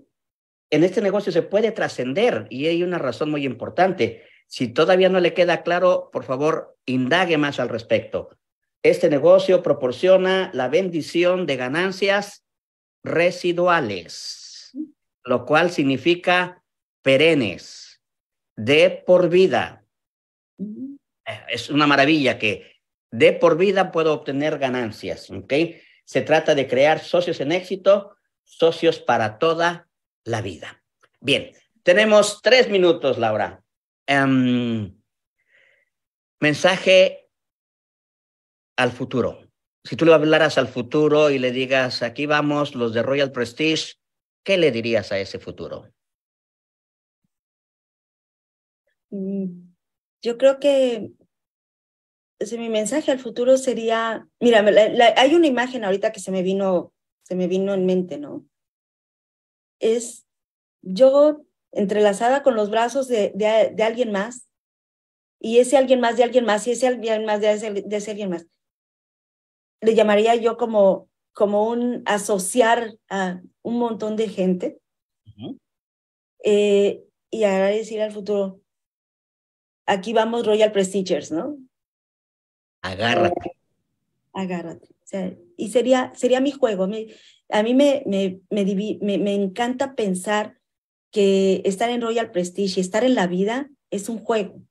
este negocio se puede trascender y hay una razón muy importante. Si todavía no le queda claro, por favor, indague más al respecto. Este negocio proporciona la bendición de ganancias residuales, lo cual significa perennes, de por vida. Eh, es una maravilla que de por vida puedo obtener ganancias, Se trata de crear socios en éxito socios para toda la vida. Bien, tenemos tres minutos, Laura. Em, mensaje al futuro. Si tú le hablaras al futuro y le digas, aquí vamos los de Royal Prestige, ¿qué le dirías a ese futuro? Mm, yo creo que mi mensaje al futuro sería, mira, hay una imagen ahorita que se me vino se me vino en mente, ¿no? Es yo entrelazada con los brazos de, alguien más, y ese alguien más de alguien más, y ese alguien más de ese, de ese alguien más. Le llamaría yo como, como un asociar a un montón de gente eh, y ahora decir al futuro, aquí vamos Royal Prestigers, ¿no? Agárrate. Agárrate y sería, sería mi juego. a mí me, me, me, encanta pensar que estar en Royal Prestige y estar en la vida es un juego,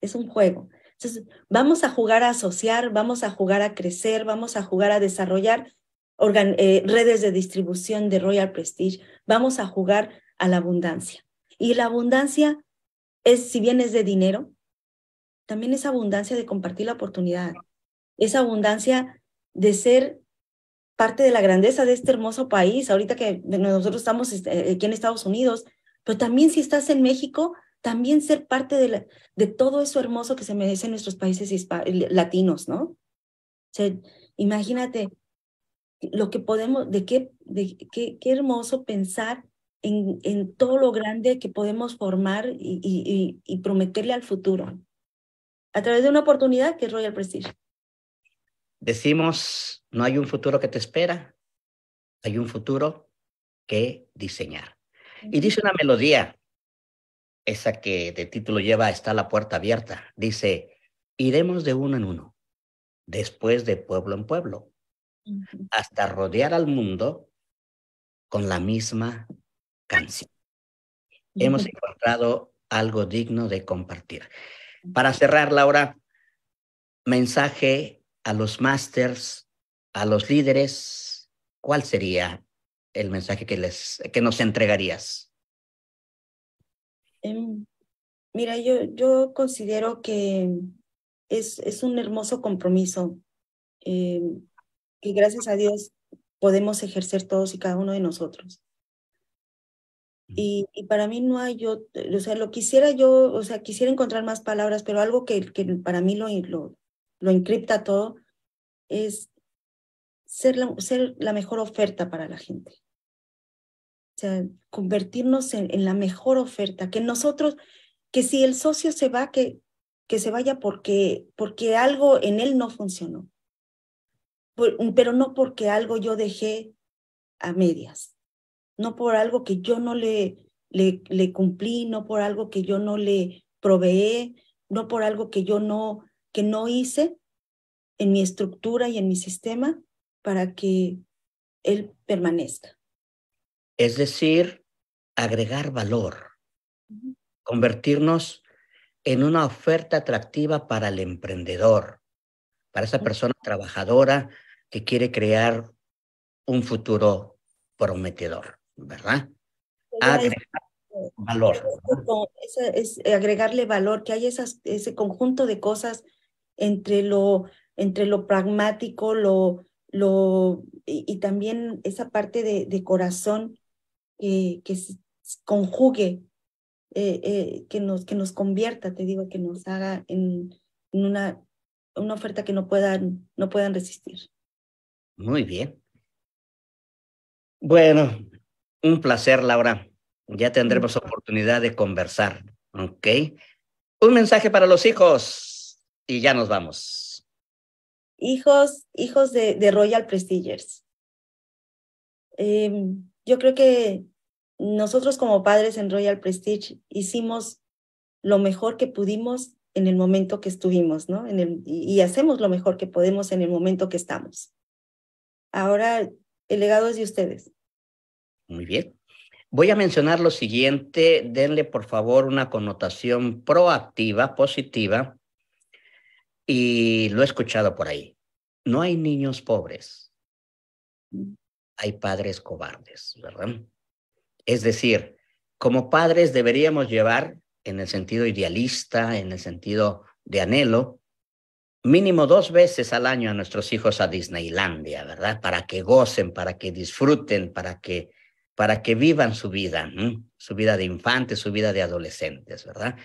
es un juego. Entonces, vamos a jugar a asociar, vamos a jugar a crecer, vamos a jugar a desarrollar eh, redes de distribución de Royal Prestige, vamos a jugar a la abundancia. Y la abundancia es, si bien es de dinero, también es abundancia de compartir la oportunidad, es abundancia de ser parte de la grandeza de este hermoso país, ahorita que nosotros estamos este, aquí en Estados Unidos, pero también si estás en México, también ser parte de, de todo eso hermoso que se merece nuestros países latinos, ¿no? O sea, imagínate lo que podemos, de qué, de qué, hermoso pensar en, en, todo lo grande que podemos formar y, y, y prometerle al futuro a través de una oportunidad que es Royal Prestige. Decimos, no hay un futuro que te espera, hay un futuro que diseñar. Y dice una melodía, esa que de título lleva Está la puerta abierta. Dice, iremos de uno en uno, después de pueblo en pueblo, hasta rodear al mundo con la misma canción. Hemos encontrado algo digno de compartir. Para cerrar, Laura, mensaje a los masters, a los líderes, ¿cuál sería el mensaje que, les, que nos entregarías? Em, mira, yo, yo considero que es, es un hermoso compromiso em, que gracias a Dios podemos ejercer todos y cada uno de nosotros. Y, para mí no hay yo, o sea, lo quisiera yo, o sea, quisiera encontrar más palabras, pero algo que, que para mí lo, lo, lo encripta todo, es ser la, ser la mejor oferta para la gente. O sea, convertirnos en, la mejor oferta, que nosotros, que si el socio se va, que, que se vaya porque, porque algo en él no funcionó, pero no porque algo yo dejé a medias, no por algo que yo no le, le, le cumplí, no por algo que yo no le proveé, no por algo que yo no que no hice en mi estructura y en mi sistema para que él permanezca. Es decir, agregar valor, convertirnos en una oferta atractiva para el emprendedor, para esa persona trabajadora que quiere crear un futuro prometedor, ¿verdad? Agregar valor. es agregarle valor, que hay ese conjunto de cosas entre lo, entre lo pragmático, lo, lo, y, también esa parte de, corazón eh, que conjugue, eh, eh, que, nos, que nos convierta, te digo, que nos haga en, en una, una oferta que no puedan, no puedan resistir. Muy bien. Bueno, un placer, Laura. Ya tendremos oportunidad de conversar, ¿ok? Un mensaje para los hijos y ya nos vamos. Hijos, hijos de, Royal Prestigers. Em, yo creo que nosotros como padres en Royal Prestige hicimos lo mejor que pudimos en el momento que estuvimos, ¿no? En el, y hacemos lo mejor que podemos en el momento que estamos. Ahora el legado es de ustedes. Muy bien. Voy a mencionar lo siguiente, denle por favor una connotación proactiva, positiva, y lo he escuchado por ahí. No hay niños pobres. Hay padres cobardes, ¿verdad? Es decir, como padres deberíamos llevar, en el sentido idealista, en el sentido de anhelo, mínimo dos veces al año a nuestros hijos a Disneylandia, ¿verdad? Para que gocen, para que disfruten, para que, para que vivan su vida, su vida de infantes, su vida de adolescentes, ¿verdad?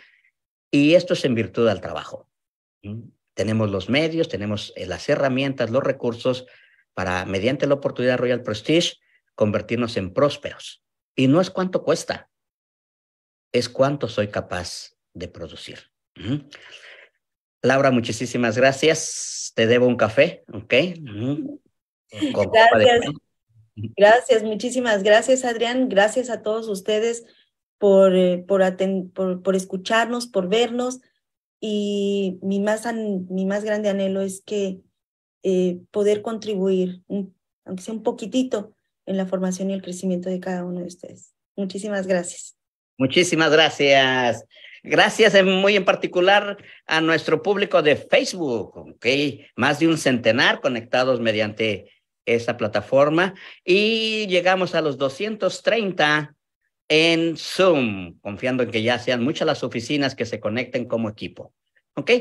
Y esto es en virtud al trabajo tenemos los medios, tenemos eh, las herramientas, los recursos para, mediante la oportunidad Royal Prestige, convertirnos en prósperos. Y no es cuánto cuesta, es cuánto soy capaz de producir. Laura, muchísimas gracias. Te debo un café, ¿ok? gracias. Gracias, muchísimas gracias, Adrián. Gracias a todos ustedes por, eh, por, por escucharnos, por vernos y mi más, mi más grande anhelo es que eh, poder contribuir, aunque sea un poquitito, en la formación y el crecimiento de cada uno de ustedes. Muchísimas gracias. Muchísimas gracias. Gracias muy en particular a nuestro público de Facebook, okay, más de un centenar conectados mediante esta plataforma y llegamos a los 230 en Zoom, confiando en que ya sean muchas las oficinas que se conecten como equipo. ¿Ok?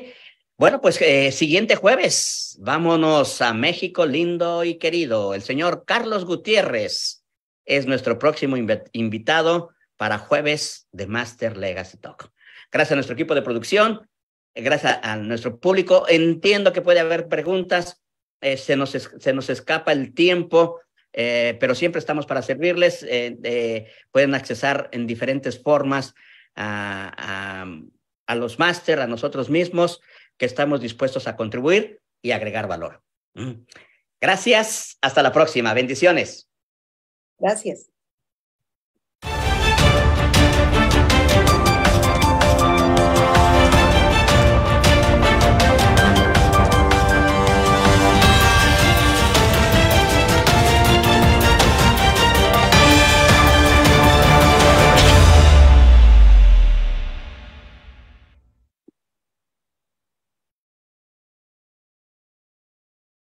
Bueno, pues eh, siguiente jueves, vámonos a México lindo y querido. El señor Carlos Gutiérrez es nuestro próximo invitado para jueves de Master Legacy Talk. Gracias a nuestro equipo de producción, eh, gracias a nuestro público. Entiendo que puede haber preguntas, eh, se, nos, se nos escapa el tiempo, eh, pero siempre estamos para servirles. Eh, pueden accesar en diferentes formas a, a los máster, a nosotros mismos, que estamos dispuestos a contribuir y agregar valor. Mm. Gracias, hasta la próxima. Bendiciones. Gracias.